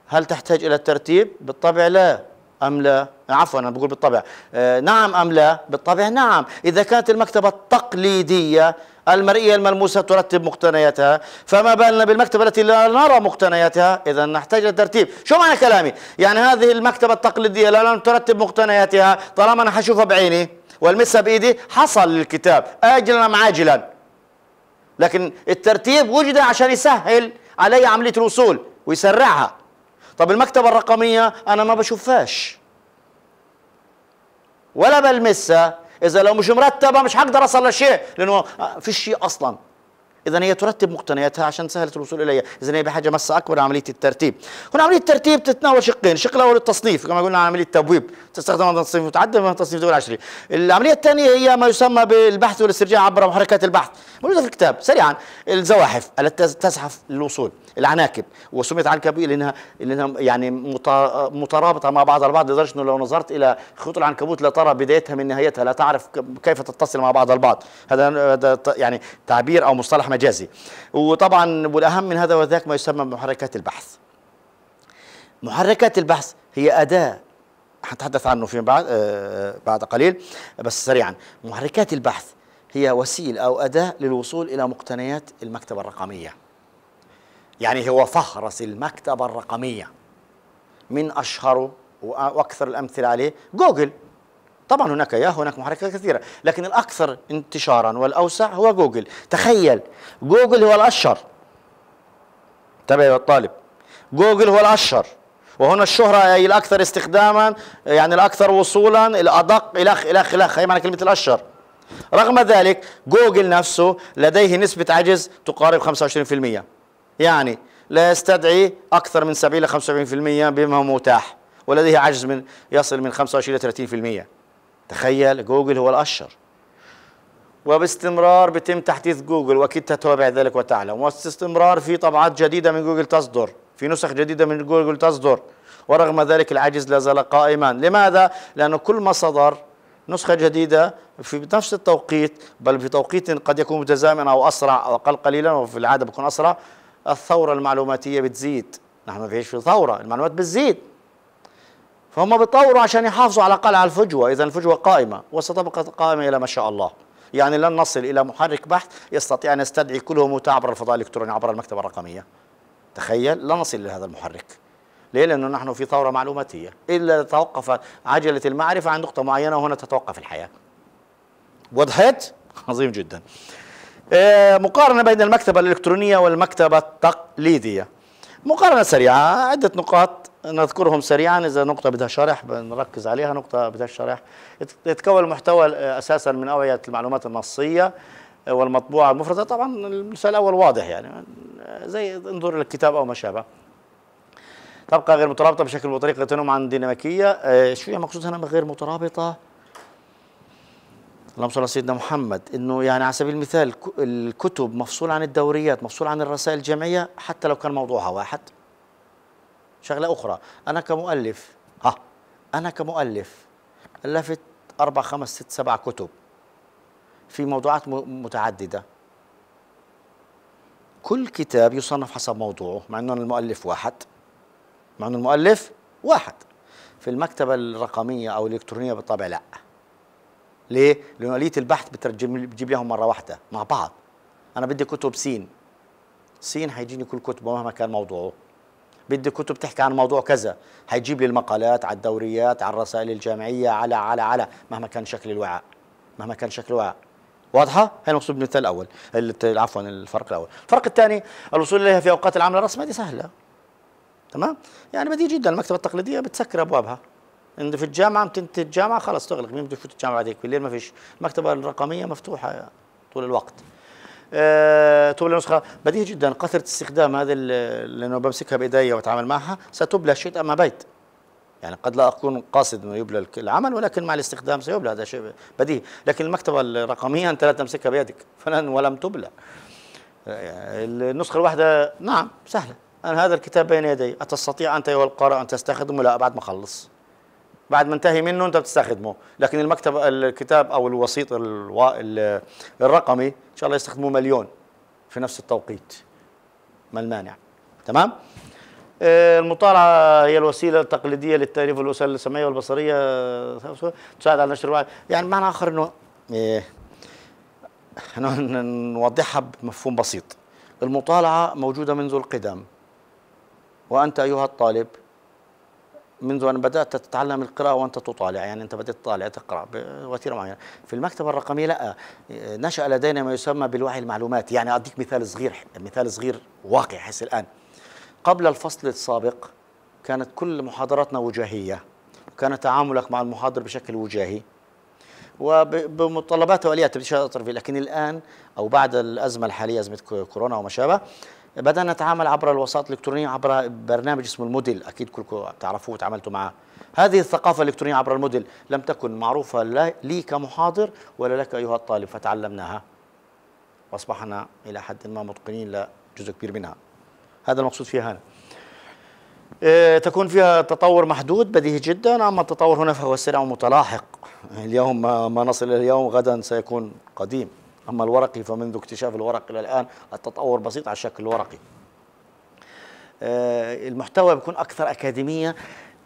هل تحتاج إلى الترتيب؟ بالطبع لا أم لا؟ عفوا أنا بقول بالطبع آه نعم أم لا؟ بالطبع نعم إذا كانت المكتبة التقليدية المرئية الملموسة ترتب مقتنياتها فما بالنا بالمكتبة التي لا نرى مقتنياتها إذا نحتاج لترتيب شو معنى كلامي يعني هذه المكتبة التقليدية لا ترتب مقتنياتها طالما أنا حشوفها بعيني والمسها بإيدي حصل للكتاب آجلا أم عاجلا لكن الترتيب وجد عشان يسهل علي عملية الوصول ويسرعها طب المكتبة الرقمية أنا ما بشوفهاش ولا بلمسها اذا لو مش مرتبه مش حقدر اصل لشيء لانه فيش شيء اصلا اذا هي ترتب مقتنياتها عشان سهله الوصول اليها اذا هي بحاجه مسة اكبر عمليه الترتيب هنا عمليه الترتيب تتناول شقين الشق الاول التصنيف كما قلنا عمليه التبويب تستخدم تصنيف متعدد من تصنيف دول عشري العمليه الثانيه هي ما يسمى بالبحث والاسترجاع عبر محركات البحث موجوده في الكتاب سريعا الزواحف التي تزحف للوصول العناكب وسميت عنكب لانها لانها يعني مترابطه مع بعضها البعض لدرجه انه لو نظرت الى خيوط العنكبوت لترى بدايتها من نهايتها لا تعرف كيف تتصل مع بعضها البعض هذا هذا يعني تعبير او مصطلح مجازي وطبعا والاهم من هذا وذاك ما يسمى بمحركات البحث محركات البحث هي اداه حنتحدث عنه فيما بعد آه بعد قليل بس سريعا محركات البحث هي وسيله او اداه للوصول الى مقتنيات المكتبه الرقميه يعني هو فهرس المكتبة الرقمية من أشهر وأكثر الأمثلة عليه جوجل طبعا هناك ياه هناك محركات كثيرة لكن الأكثر انتشارا والأوسع هو جوجل تخيل جوجل هو الأشهر تابع يا الطالب جوجل هو الأشهر وهنا الشهرة أي الأكثر استخداما يعني الأكثر وصولا الأدق إلخ إلخ إلخ هي معنى كلمة الأشهر رغم ذلك جوجل نفسه لديه نسبة عجز تقارب 25% يعني لا يستدعي أكثر من 70 إلى 75% بما متاح ولديه عجز من يصل من 25 إلى 30% تخيل جوجل هو الأشهر وباستمرار بتم تحديث جوجل وأكيد تتابع ذلك وتعلم واستمرار في طبعات جديدة من جوجل تصدر في نسخ جديدة من جوجل تصدر ورغم ذلك العجز لا زال قائما لماذا؟ لأنه كل ما صدر نسخة جديدة في نفس التوقيت بل في توقيت قد يكون متزامن أو أسرع أو أقل قليلا وفي العادة بيكون أسرع الثورة المعلوماتية بتزيد نحن ما فيش في ثورة المعلومات بتزيد فهم بيطوروا عشان يحافظوا على قلعة الفجوة إذا الفجوة قائمة وستبقى قائمة إلى ما شاء الله يعني لن نصل إلى محرك بحث يستطيع أن يستدعي كل هموته عبر الفضاء الإلكتروني عبر المكتبة الرقمية تخيل لن نصل إلى هذا المحرك ليه؟ لأنه نحن في ثورة معلوماتية إلا توقف عجلة المعرفة عند نقطة معينة وهنا تتوقف الحياة وضحت؟ عظيم جدا آه، مقارنة بين المكتبة الإلكترونية والمكتبة التقليدية مقارنة سريعة عدة نقاط نذكرهم سريعا إذا نقطة بدها شرح بنركز عليها نقطة بدها شرح يتكون المحتوى أساسا من أوعية المعلومات النصية آه، والمطبوعة المفردة طبعا المثال الأول واضح يعني زي انظر للكتاب أو ما شابه تبقى غير مترابطة بشكل وطريقة تنم عن ديناميكية آه، شو يعني مقصود هنا غير مترابطة اللهم صل على سيدنا محمد انه يعني على سبيل المثال الكتب مفصول عن الدوريات مفصول عن الرسائل الجامعيه حتى لو كان موضوعها واحد شغله اخرى انا كمؤلف ها انا كمؤلف الفت اربع خمس ست سبع كتب في موضوعات متعدده كل كتاب يصنف حسب موضوعه مع انه المؤلف واحد مع انه المؤلف واحد في المكتبه الرقميه او الالكترونيه بالطبع لا ليه؟ لأنه آلية البحث بترجم بتجيب لهم مرة واحدة مع بعض أنا بدي كتب سين سين حيجيني كل كتبه مهما كان موضوعه بدي كتب تحكي عن موضوع كذا حيجيب لي المقالات على الدوريات على الرسائل الجامعية على على على مهما كان شكل الوعاء مهما كان شكل الوعاء واضحة؟ هي المقصود بالمثال الأول عفوا الفرق الأول الفرق الثاني الوصول إليها في أوقات العمل الرسمي هذه سهلة تمام؟ يعني بديه جدا المكتبة التقليدية بتسكر أبوابها انت في الجامعه بتنتج الجامعه خلاص تغلق مين بده يفوت الجامعه بعد هيك بالليل ما فيش المكتبه الرقميه مفتوحه طول الوقت أه تبلى نسخه بديهي جدا كثره استخدام هذا لانه بمسكها بايدي واتعامل معها ستبلى شيء اما بيت يعني قد لا اكون قاصد انه يبلى العمل ولكن مع الاستخدام سيبلى هذا شيء بديهي لكن المكتبه الرقميه انت لا تمسكها بيدك <laughs> فلن ولم تبلى النسخه الواحده نعم سهله انا هذا الكتاب بين يدي اتستطيع انت ايها القارئ ان تستخدمه لا بعد ما اخلص بعد ما انتهي منه انت بتستخدمه لكن المكتب الكتاب او الوسيط الرقمي ان شاء الله يستخدمه مليون في نفس التوقيت ما المانع تمام آه، المطالعة هي الوسيلة التقليدية للتأليف والوسائل السمعية والبصرية تساعد على نشر الوعي يعني بمعنى آخر إنه إيه نوضحها بمفهوم بسيط المطالعة موجودة منذ القدم وأنت أيها الطالب منذ أن بدأت تتعلم القراءة وأنت تطالع يعني أنت بدأت تطالع تقرأ بوتيرة معينة في المكتبة الرقمية لا نشأ لدينا ما يسمى بالوعي المعلوماتي يعني أديك مثال صغير مثال صغير واقع حس الآن قبل الفصل السابق كانت كل محاضراتنا وجاهية وكان تعاملك مع المحاضر بشكل وجاهي وبمتطلبات واليات بشكل لكن الآن أو بعد الأزمة الحالية أزمة كورونا وما شابه بدانا نتعامل عبر الوساطه الالكترونيه عبر برنامج اسمه الموديل اكيد كلكم تعرفوه وتعاملتوا معاه هذه الثقافة الإلكترونية عبر الموديل لم تكن معروفة لا لي كمحاضر ولا لك أيها الطالب فتعلمناها وأصبحنا إلى حد ما متقنين لجزء كبير منها هذا المقصود فيها هنا آه، تكون فيها تطور محدود بديهي جدا أما التطور هنا فهو سريع ومتلاحق اليوم ما نصل إلى اليوم غدا سيكون قديم أما الورقي فمنذ اكتشاف الورق إلى الآن التطور بسيط على الشكل الورقي آه، المحتوى بيكون أكثر أكاديمية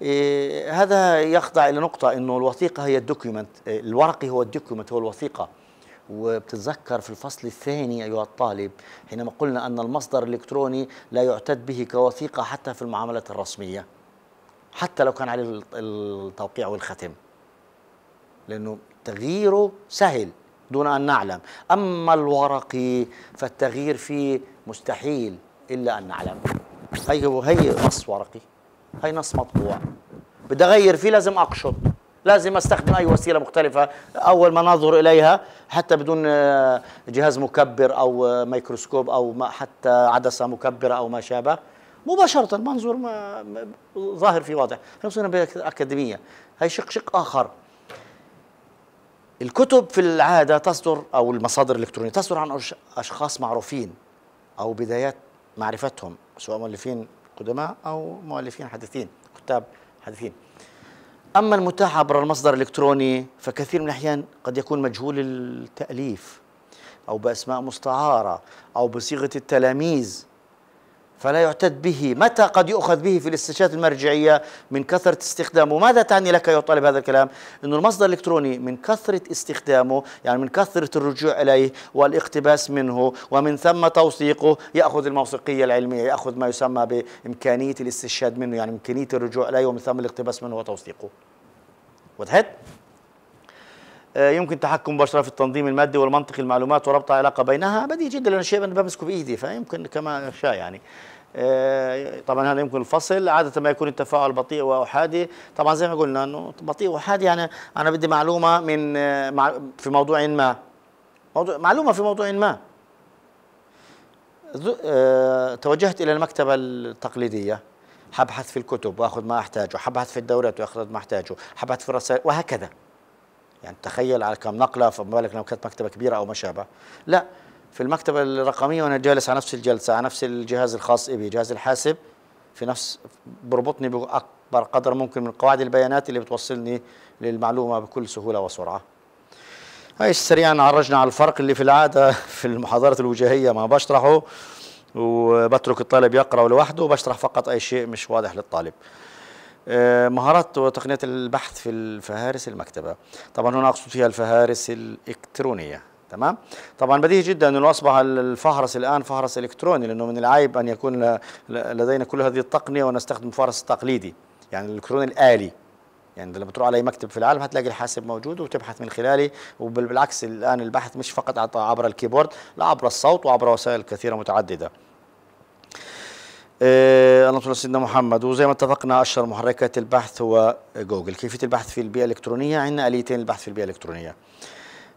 آه، هذا يخضع إلى نقطة أنه الوثيقة هي الدوكيومنت آه، الورقي هو الدوكيومنت هو الوثيقة وبتتذكر في الفصل الثاني أيها الطالب حينما قلنا أن المصدر الإلكتروني لا يعتد به كوثيقة حتى في المعاملات الرسمية حتى لو كان عليه التوقيع والختم لأنه تغييره سهل دون أن نعلم أما الورقي فالتغيير فيه مستحيل إلا أن نعلم هي هي نص ورقي هي نص مطبوع بدي أغير فيه لازم أقشط لازم استخدم اي وسيله مختلفه اول ما ننظر اليها حتى بدون آه، جهاز مكبر او آه، ميكروسكوب او حتى عدسه مكبره او ما شابه مباشره منظور ما ظاهر في واضح نحن بصير باكاديميه هي شق شق اخر الكتب في العادة تصدر أو المصادر الإلكترونية تصدر عن أشخاص معروفين أو بدايات معرفتهم سواء مؤلفين قدماء أو مؤلفين حديثين كتاب حديثين أما المتاح عبر المصدر الإلكتروني فكثير من الأحيان قد يكون مجهول التأليف أو بأسماء مستعارة أو بصيغة التلاميذ فلا يعتد به متى قد يؤخذ به في الاستشهاد المرجعية من كثرة استخدامه ماذا تعني لك يا طالب هذا الكلام أن المصدر الإلكتروني من كثرة استخدامه يعني من كثرة الرجوع إليه والاقتباس منه ومن ثم توثيقه يأخذ الموثقية العلمية يأخذ ما يسمى بإمكانية الاستشهاد منه يعني إمكانية الرجوع إليه ومن ثم الاقتباس منه وتوثيقه وضحت؟ آه، يمكن تحكم مباشره في التنظيم المادي والمنطقي المعلومات وربط علاقه بينها بديهي جدا لان الشيء انا بمسكه بايدي فيمكن كما شاء يعني آه، طبعا هذا يمكن الفصل عادة ما يكون التفاعل بطيء وأحادي طبعا زي ما قلنا أنه بطيء وأحادي يعني أنا بدي معلومة من آه، في موضوع ما موضوع معلومة في موضوع ما توجهت إلى المكتبة التقليدية حبحث في الكتب وأخذ ما أحتاجه حبحث في الدورات وأخذ ما أحتاجه حبحث في الرسائل وهكذا يعني تخيل على كم نقله فما بالك لو كانت مكتبه كبيره او ما شابه لا في المكتبه الرقميه وانا جالس على نفس الجلسه على نفس الجهاز الخاص بي جهاز الحاسب في نفس بربطني باكبر قدر ممكن من قواعد البيانات اللي بتوصلني للمعلومه بكل سهوله وسرعه هاي سريعا عرجنا على الفرق اللي في العاده <laughs> في المحاضرات الوجهيه ما بشرحه وبترك الطالب يقرا لوحده وبشرح فقط اي شيء مش واضح للطالب آه، مهارات وتقنيات البحث في الفهارس المكتبة طبعا هنا أقصد فيها الفهارس الإلكترونية تمام طبعا بديهي جدا انه اصبح الفهرس الان فهرس الكتروني لانه من العيب ان يكون لدينا كل هذه التقنيه ونستخدم الفهرس التقليدي يعني الالكتروني الالي يعني لما تروح على اي مكتب في العالم هتلاقي الحاسب موجود وتبحث من خلاله وبالعكس الان البحث مش فقط عبر الكيبورد لا عبر الصوت وعبر وسائل كثيره متعدده إيه صل على سيدنا محمد وزي ما اتفقنا اشهر محركات البحث هو جوجل كيفيه البحث في البيئه الالكترونيه عندنا اليتين البحث في البيئه الالكترونيه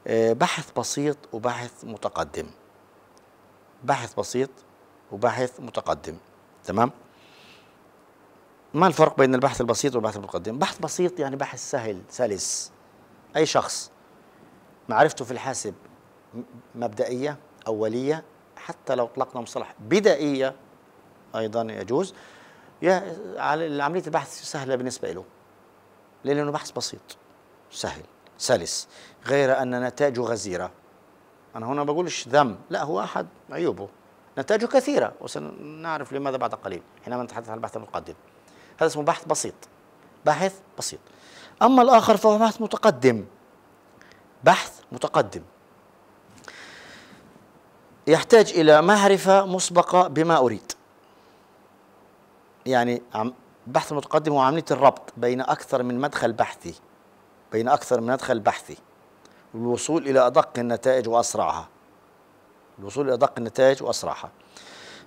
آه، بحث بسيط وبحث متقدم بحث بسيط وبحث متقدم تمام ما الفرق بين البحث البسيط والبحث المتقدم بحث بسيط يعني بحث سهل سلس اي شخص معرفته في الحاسب مبدئيه اوليه حتى لو اطلقنا مصطلح بدائيه ايضا يجوز عمليه البحث سهله بالنسبه له لانه بحث بسيط سهل سلس غير ان نتائجه غزيره انا هنا بقولش ذم لا هو احد عيوبه نتائجه كثيره وسنعرف لماذا بعد قليل حينما نتحدث عن البحث المتقدم هذا اسمه بحث بسيط باحث بسيط اما الاخر فهو بحث متقدم بحث متقدم يحتاج الى معرفه مسبقه بما اريد يعني بحث متقدم وعملية الربط بين أكثر من مدخل بحثي بين أكثر من مدخل بحثي والوصول إلى أدق النتائج وأسرعها الوصول إلى أدق النتائج وأسرعها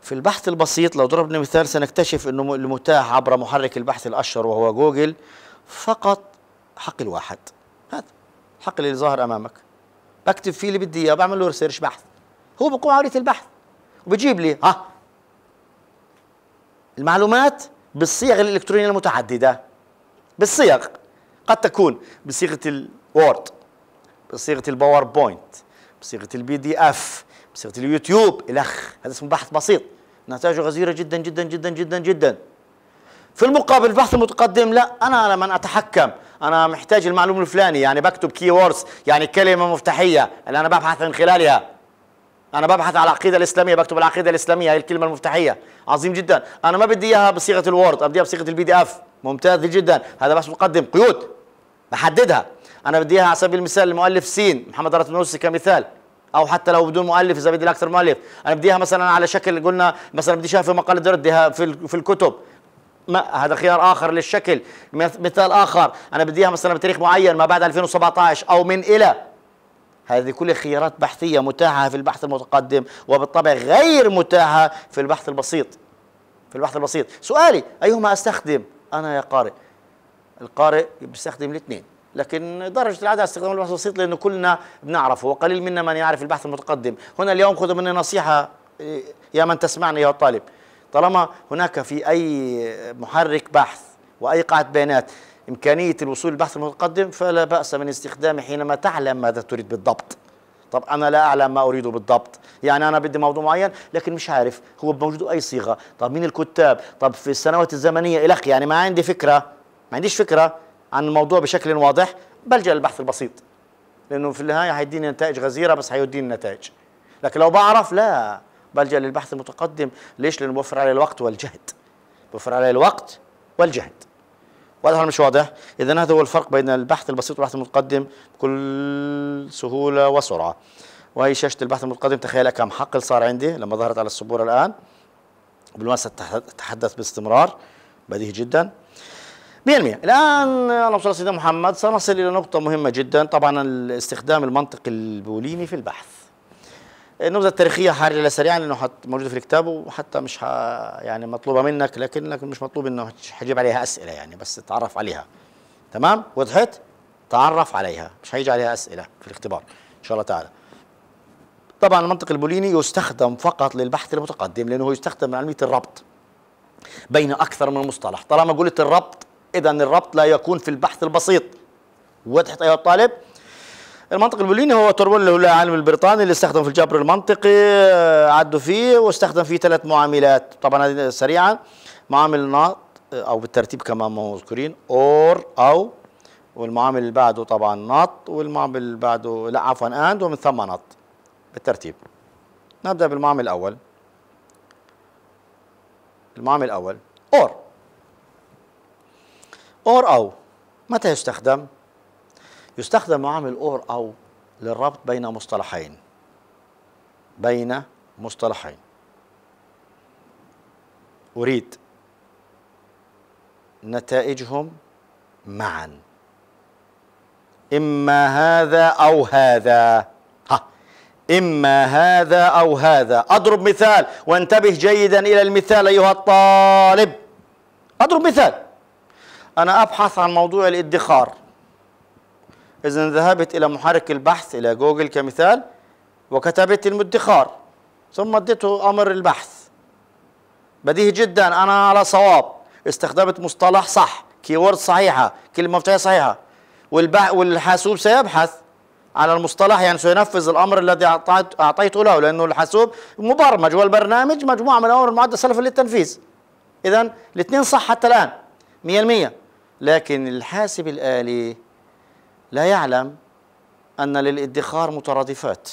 في البحث البسيط لو ضربنا مثال سنكتشف أنه المتاح عبر محرك البحث الأشهر وهو جوجل فقط حقل واحد هذا الحقل اللي ظاهر أمامك بكتب فيه اللي بدي إياه بعمل له ريسيرش بحث هو بقوم عملية البحث وبجيب لي ها المعلومات بالصيغ الإلكترونية المتعددة بالصيغ قد تكون بصيغة الوورد بصيغة الباوربوينت بصيغة البي دي اف بصيغة اليوتيوب الأخ هذا اسمه بحث بسيط نتائجه غزيرة جدا جدا جدا جدا جدا في المقابل البحث المتقدم لا أنا من أتحكم أنا محتاج المعلومة الفلانية يعني بكتب كي ووردز يعني كلمة مفتاحية اللي أنا ببحث من خلالها انا ببحث على العقيده الاسلاميه بكتب العقيده الاسلاميه هي الكلمه المفتاحيه عظيم جدا انا ما بدي اياها بصيغه الوورد ابديها بصيغه البي دي اف ممتاز جدا هذا بس مقدم قيود بحددها انا بدي اياها على سبيل المثال المؤلف سين محمد راتبنوسي كمثال او حتى لو بدون مؤلف اذا بدي اكثر مؤلف انا بديها مثلا على شكل قلنا مثلا بديها في مقال ردها في في الكتب ما هذا خيار اخر للشكل مثال اخر انا بديها مثلا بتاريخ معين ما بعد 2017 او من الى هذه كل خيارات بحثية متاحة في البحث المتقدم وبالطبع غير متاحة في البحث البسيط في البحث البسيط سؤالي أيهما أستخدم أنا يا قارئ القارئ بيستخدم الاثنين لكن درجة العادة استخدام البحث البسيط لأنه كلنا بنعرفه وقليل منا من يعرف البحث المتقدم هنا اليوم خذوا مني نصيحة إيه، يا من تسمعني يا طالب طالما هناك في أي محرك بحث وأي قاعدة بيانات إمكانية الوصول للبحث المتقدم فلا بأس من استخدامه حينما تعلم ماذا تريد بالضبط طب أنا لا أعلم ما أريده بالضبط يعني أنا بدي موضوع معين لكن مش عارف هو موجود أي صيغة طب مين الكتاب طب في السنوات الزمنية إلخ يعني ما عندي فكرة ما عنديش فكرة عن الموضوع بشكل واضح بلجأ للبحث البسيط لأنه في النهاية هيديني نتائج غزيرة بس هيديني نتائج لكن لو بعرف لا بلجأ للبحث المتقدم ليش؟ لأنه بوفر علي الوقت والجهد بوفر علي الوقت والجهد واضح ولا مش واضح؟ اذا هذا هو الفرق بين البحث البسيط والبحث المتقدم بكل سهوله وسرعه. وهي شاشه البحث المتقدم تخيل كم حقل صار عندي لما ظهرت على السبوره الان. بالمناسبه تحدث باستمرار بديهي جدا. 100% الان انا على سيدنا محمد سنصل الى نقطه مهمه جدا طبعا الاستخدام المنطق البوليني في البحث. النبذه التاريخيه هرجع سريعا لانه موجوده في الكتاب وحتى مش ه... يعني مطلوبه منك لكن لكن مش مطلوب انه حجيب عليها اسئله يعني بس تعرف عليها تمام وضحت تعرف عليها مش هيجي عليها اسئله في الاختبار ان شاء الله تعالى طبعا المنطق البوليني يستخدم فقط للبحث المتقدم لانه يستخدم من علميه الربط بين اكثر من مصطلح طالما قلت الربط اذا الربط لا يكون في البحث البسيط وضحت ايها الطالب المنطق البوليني هو توربول اللي هو العالم البريطاني اللي استخدم في الجبر المنطقي آه، عدوا فيه واستخدم فيه ثلاث معاملات طبعا سريعا معامل ناط آه، او بالترتيب كما مذكورين اور او والمعامل اللي بعده طبعا ناط والمعامل اللي بعده لا عفوا اند ومن ثم ناط بالترتيب نبدا بالمعامل الاول المعامل الاول اور اور او متى يستخدم يستخدم عامل اور او للربط بين مصطلحين بين مصطلحين أريد نتائجهم معا إما هذا أو هذا ها إما هذا أو هذا أضرب مثال وانتبه جيدا إلى المثال أيها الطالب أضرب مثال أنا أبحث عن موضوع الادخار إذا ذهبت إلى محرك البحث إلى جوجل كمثال وكتبت المدخار ثم اديته أمر البحث بديهي جدا أنا على صواب استخدمت مصطلح صح كيورد صحيحة كلمة مفتاحية صحيحة والحاسوب سيبحث على المصطلح يعني سينفذ الأمر الذي أعطيته له لأنه الحاسوب مبرمج والبرنامج مجموعة من الأمور المعدة سلفا للتنفيذ إذا الاثنين صح حتى الآن 100% لكن الحاسب الآلي لا يعلم أن للادخار مترادفات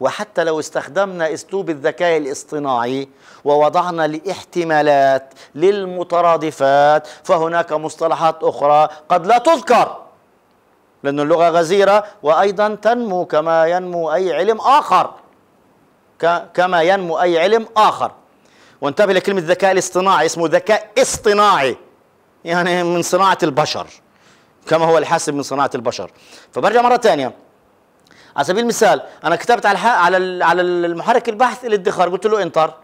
وحتى لو استخدمنا اسلوب الذكاء الاصطناعي ووضعنا الاحتمالات للمترادفات فهناك مصطلحات اخرى قد لا تذكر لان اللغه غزيره وايضا تنمو كما ينمو اي علم اخر كما ينمو اي علم اخر وانتبه لكلمه الذكاء الاصطناعي اسمه ذكاء اصطناعي يعني من صناعه البشر كما هو الحاسب من صناعة البشر فبرجع مرة ثانية على سبيل المثال أنا كتبت على على على المحرك البحث الادخار قلت له انتر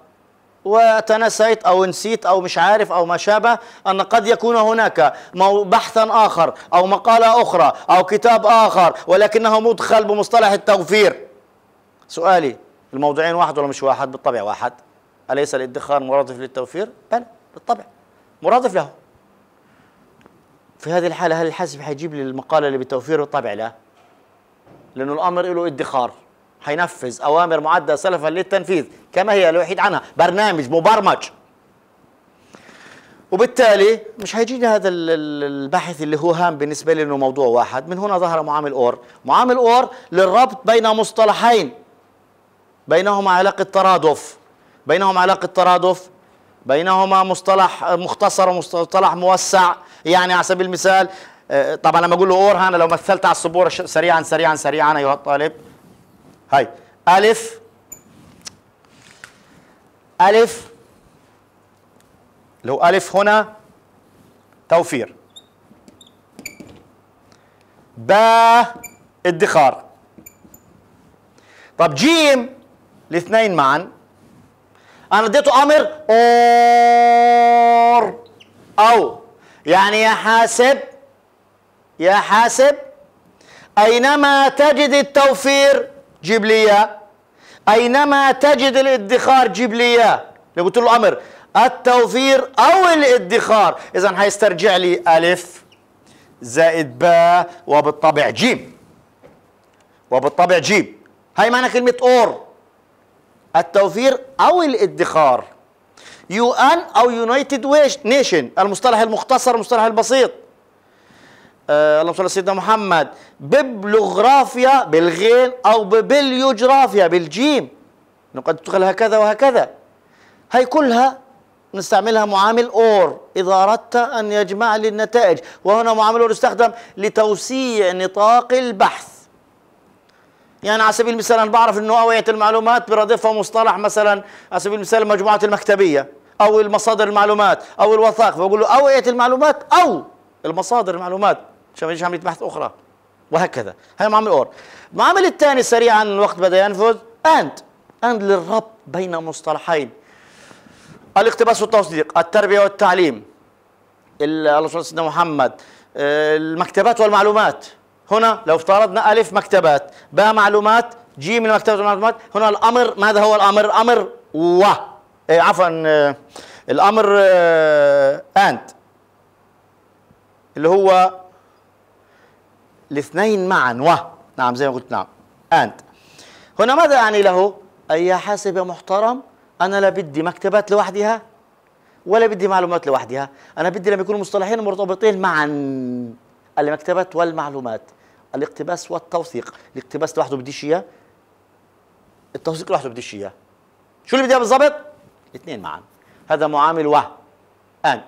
وتناسيت أو نسيت أو مش عارف أو ما شابه أن قد يكون هناك بحثا آخر أو مقالة أخرى أو كتاب آخر ولكنه مدخل بمصطلح التوفير سؤالي الموضوعين واحد ولا مش واحد بالطبع واحد أليس الادخار مرادف للتوفير؟ بلى بالطبع مرادف له في هذه الحالة هل الحاسب حيجيب لي المقالة اللي بتوفير الطبع لا؟ لأنه الأمر له ادخار حينفذ أوامر معدة سلفا للتنفيذ كما هي الوحيد عنها برنامج مبرمج وبالتالي مش هيجيني هذا البحث اللي هو هام بالنسبة لي إنه موضوع واحد من هنا ظهر معامل أور معامل أور للربط بين مصطلحين بينهما علاقة ترادف بينهما علاقة ترادف بينهما مصطلح مختصر ومصطلح موسع يعني على سبيل المثال آه، طبعا لما اقول له اور انا لو مثلت على السبوره سريعا سريعا سريعا ايها الطالب هاي الف الف لو الف هنا توفير باء ادخار طب جيم الاثنين معا انا اديته امر اور او يعني يا حاسب يا حاسب أينما تجد التوفير جيب لي إياه أينما تجد الادخار جيب لي إياه لو قلت له أمر التوفير أو الادخار إذا هيسترجع لي ألف زائد باء وبالطبع جيم وبالطبع جيم هاي معنى كلمة أور التوفير أو الادخار يو ان او يونايتد نيشن المصطلح المختصر المصطلح البسيط آه اللهم صل على سيدنا محمد ببلوغرافيا بالغين او ببليوجرافيا بالجيم قد تدخل هكذا وهكذا هي كلها نستعملها معامل اور اذا اردت ان يجمع لي النتائج وهنا معامل اور يستخدم لتوسيع نطاق البحث يعني على سبيل المثال انا بعرف انه اوعيه المعلومات بردفها مصطلح مثلا على سبيل المثال مجموعه المكتبيه او المصادر المعلومات او الوثائق فبقول له او ايه المعلومات او المصادر المعلومات عشان ما يجيش عمليه بحث اخرى وهكذا هي معامل اور المعامل الثاني سريعا الوقت بدا ينفذ اند اند للربط بين مصطلحين الاقتباس والتصديق التربيه والتعليم الرسول سيدنا محمد آه، المكتبات والمعلومات هنا لو افترضنا ألف مكتبات باء معلومات جيم المكتبات والمعلومات هنا الأمر ماذا هو الأمر أمر و إيه، عفوا آه، الامر آه، اند اللي هو الاثنين معا و نعم زي ما قلت نعم اند هنا ماذا يعني له اي يا حاسب يا محترم انا لا بدي مكتبات لوحدها ولا بدي معلومات لوحدها انا بدي لما يكونوا مصطلحين مرتبطين معا المكتبات والمعلومات الاقتباس والتوثيق الاقتباس لوحده بديش اياه التوثيق لوحده بديش اياه شو اللي بدي اياه بالضبط اثنين معا هذا معامل و and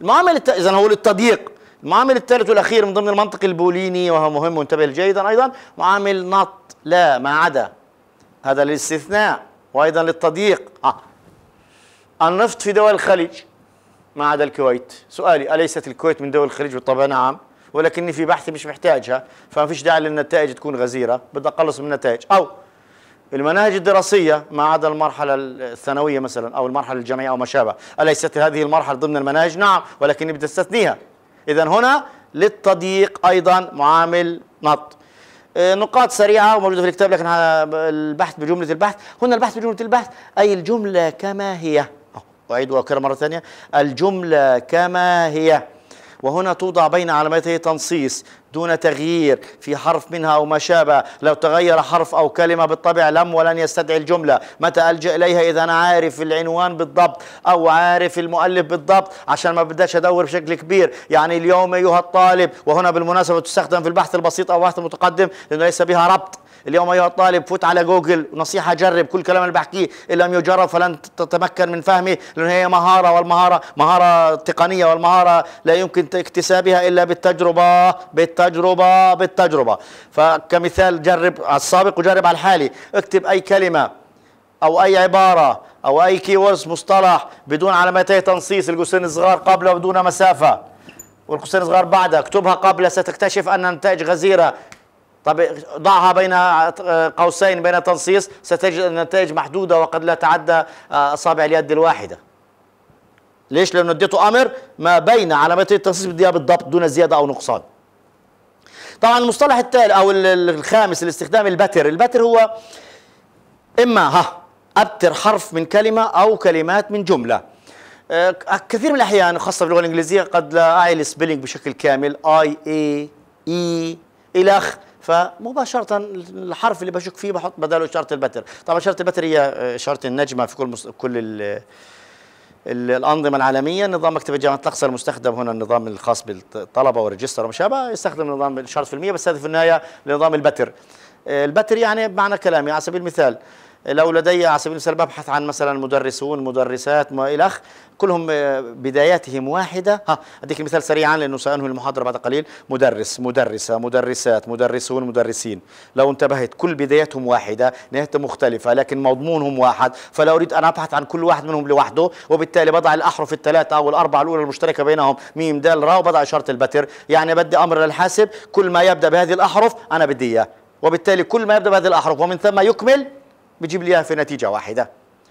المعامل الت... اذا هو للتضييق المعامل الثالث والاخير من ضمن المنطق البوليني وهو مهم وانتبه جيدا ايضا معامل نط لا ما عدا هذا للاستثناء وايضا للتضييق آه. النفط في دول الخليج ما عدا الكويت سؤالي أليست الكويت من دول الخليج بالطبع نعم ولكني في بحثي مش محتاجها فما فيش داعي للنتائج تكون غزيرة بدي أقلص من النتائج أو المناهج الدراسية ما عدا المرحلة الثانوية مثلا أو المرحلة الجامعية أو ما شابه أليست هذه المرحلة ضمن المناهج؟ نعم ولكني بدي أستثنيها إذا هنا للتضييق أيضا معامل نط آه، نقاط سريعة وموجودة في الكتاب لكن البحث بجملة البحث هنا البحث بجملة البحث أي الجملة كما هي أعيد وأكرر مرة ثانية الجملة كما هي وهنا توضع بين علامتي تنصيص دون تغيير في حرف منها أو ما شابه لو تغير حرف أو كلمة بالطبع لم ولن يستدعي الجملة متى ألجأ إليها إذا أنا عارف العنوان بالضبط أو عارف المؤلف بالضبط عشان ما بداش أدور بشكل كبير يعني اليوم أيها الطالب وهنا بالمناسبة تستخدم في البحث البسيط أو البحث المتقدم لأنه ليس بها ربط اليوم أيها الطالب فوت على جوجل نصيحة جرب كل كلام اللي بحكيه إن لم يجرب فلن تتمكن من فهمه لأن هي مهارة والمهارة مهارة تقنية والمهارة لا يمكن اكتسابها إلا بالتجربة بالتجربة بالتجربة فكمثال جرب على السابق وجرب على الحالي اكتب أي كلمة أو أي عبارة أو أي كيوز مصطلح بدون علامتي تنصيص القوسين الصغار قبل ودون مسافة والقوسين الصغار بعدها اكتبها قبل ستكتشف أن النتائج غزيرة طب ضعها بين آه، قوسين بين تنصيص ستجد النتائج محدودة وقد لا تعدى آه، أصابع اليد الواحدة ليش لأنه اديته أمر ما بين علامات التنصيص بديها بالضبط دون زيادة أو نقصان طبعا المصطلح التالي أو الخامس الاستخدام البتر البتر هو إما ها أبتر حرف من كلمة أو كلمات من جملة آه، كثير من الأحيان خاصة باللغة الإنجليزية قد لا أعي السبيلينج بشكل كامل I A E إلخ فمباشره الحرف اللي بشك فيه بحط بداله اشاره البتر طبعا اشاره البتر هي اشاره النجمه في كل مص... كل ال... الأنظمة العالمية نظام مكتبة جامعة الأقصى المستخدم هنا النظام الخاص بالطلبة والريجستر وما شابه يستخدم نظام الإشارة في المية بس هذا في النهاية نظام البتر آه، البتر يعني بمعنى كلامي على سبيل المثال لو لدي على سبيل المثال ببحث عن مثلا مدرسون مدرسات ما الى اخ كلهم آه، بداياتهم واحده ها اديك مثال سريعا لانه سانهي المحاضره بعد قليل مدرس مدرسه مدرسات مدرسون مدرسين لو انتبهت كل بداياتهم واحده نهايتهم مختلفه لكن مضمونهم واحد فلا اريد ان ابحث عن كل واحد منهم لوحده وبالتالي بضع الاحرف الثلاثه او الاربعه الاولى المشتركه بينهم ميم د را وبضع اشاره البتر يعني بدي امر للحاسب كل ما يبدا بهذه الاحرف انا بدي اياه وبالتالي كل ما يبدا بهذه الاحرف ومن ثم يكمل بجيب لي اياها في نتيجه واحده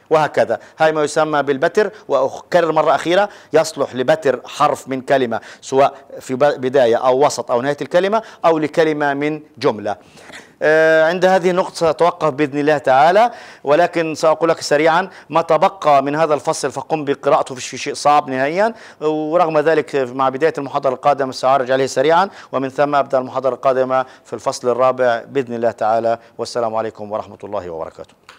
وهكذا هاي ما يسمى بالبتر وأكرر مرة أخيرة يصلح لبتر حرف من كلمة سواء في بداية أو وسط أو نهاية الكلمة أو لكلمة من جملة آه، عند هذه النقطة سأتوقف بإذن الله تعالى ولكن سأقول لك سريعا ما تبقى من هذا الفصل فقم بقراءته في شيء صعب نهائيا ورغم ذلك مع بداية المحاضرة القادمة سأعرج عليه سريعا ومن ثم أبدأ المحاضرة القادمة في الفصل الرابع بإذن الله تعالى والسلام عليكم ورحمة الله وبركاته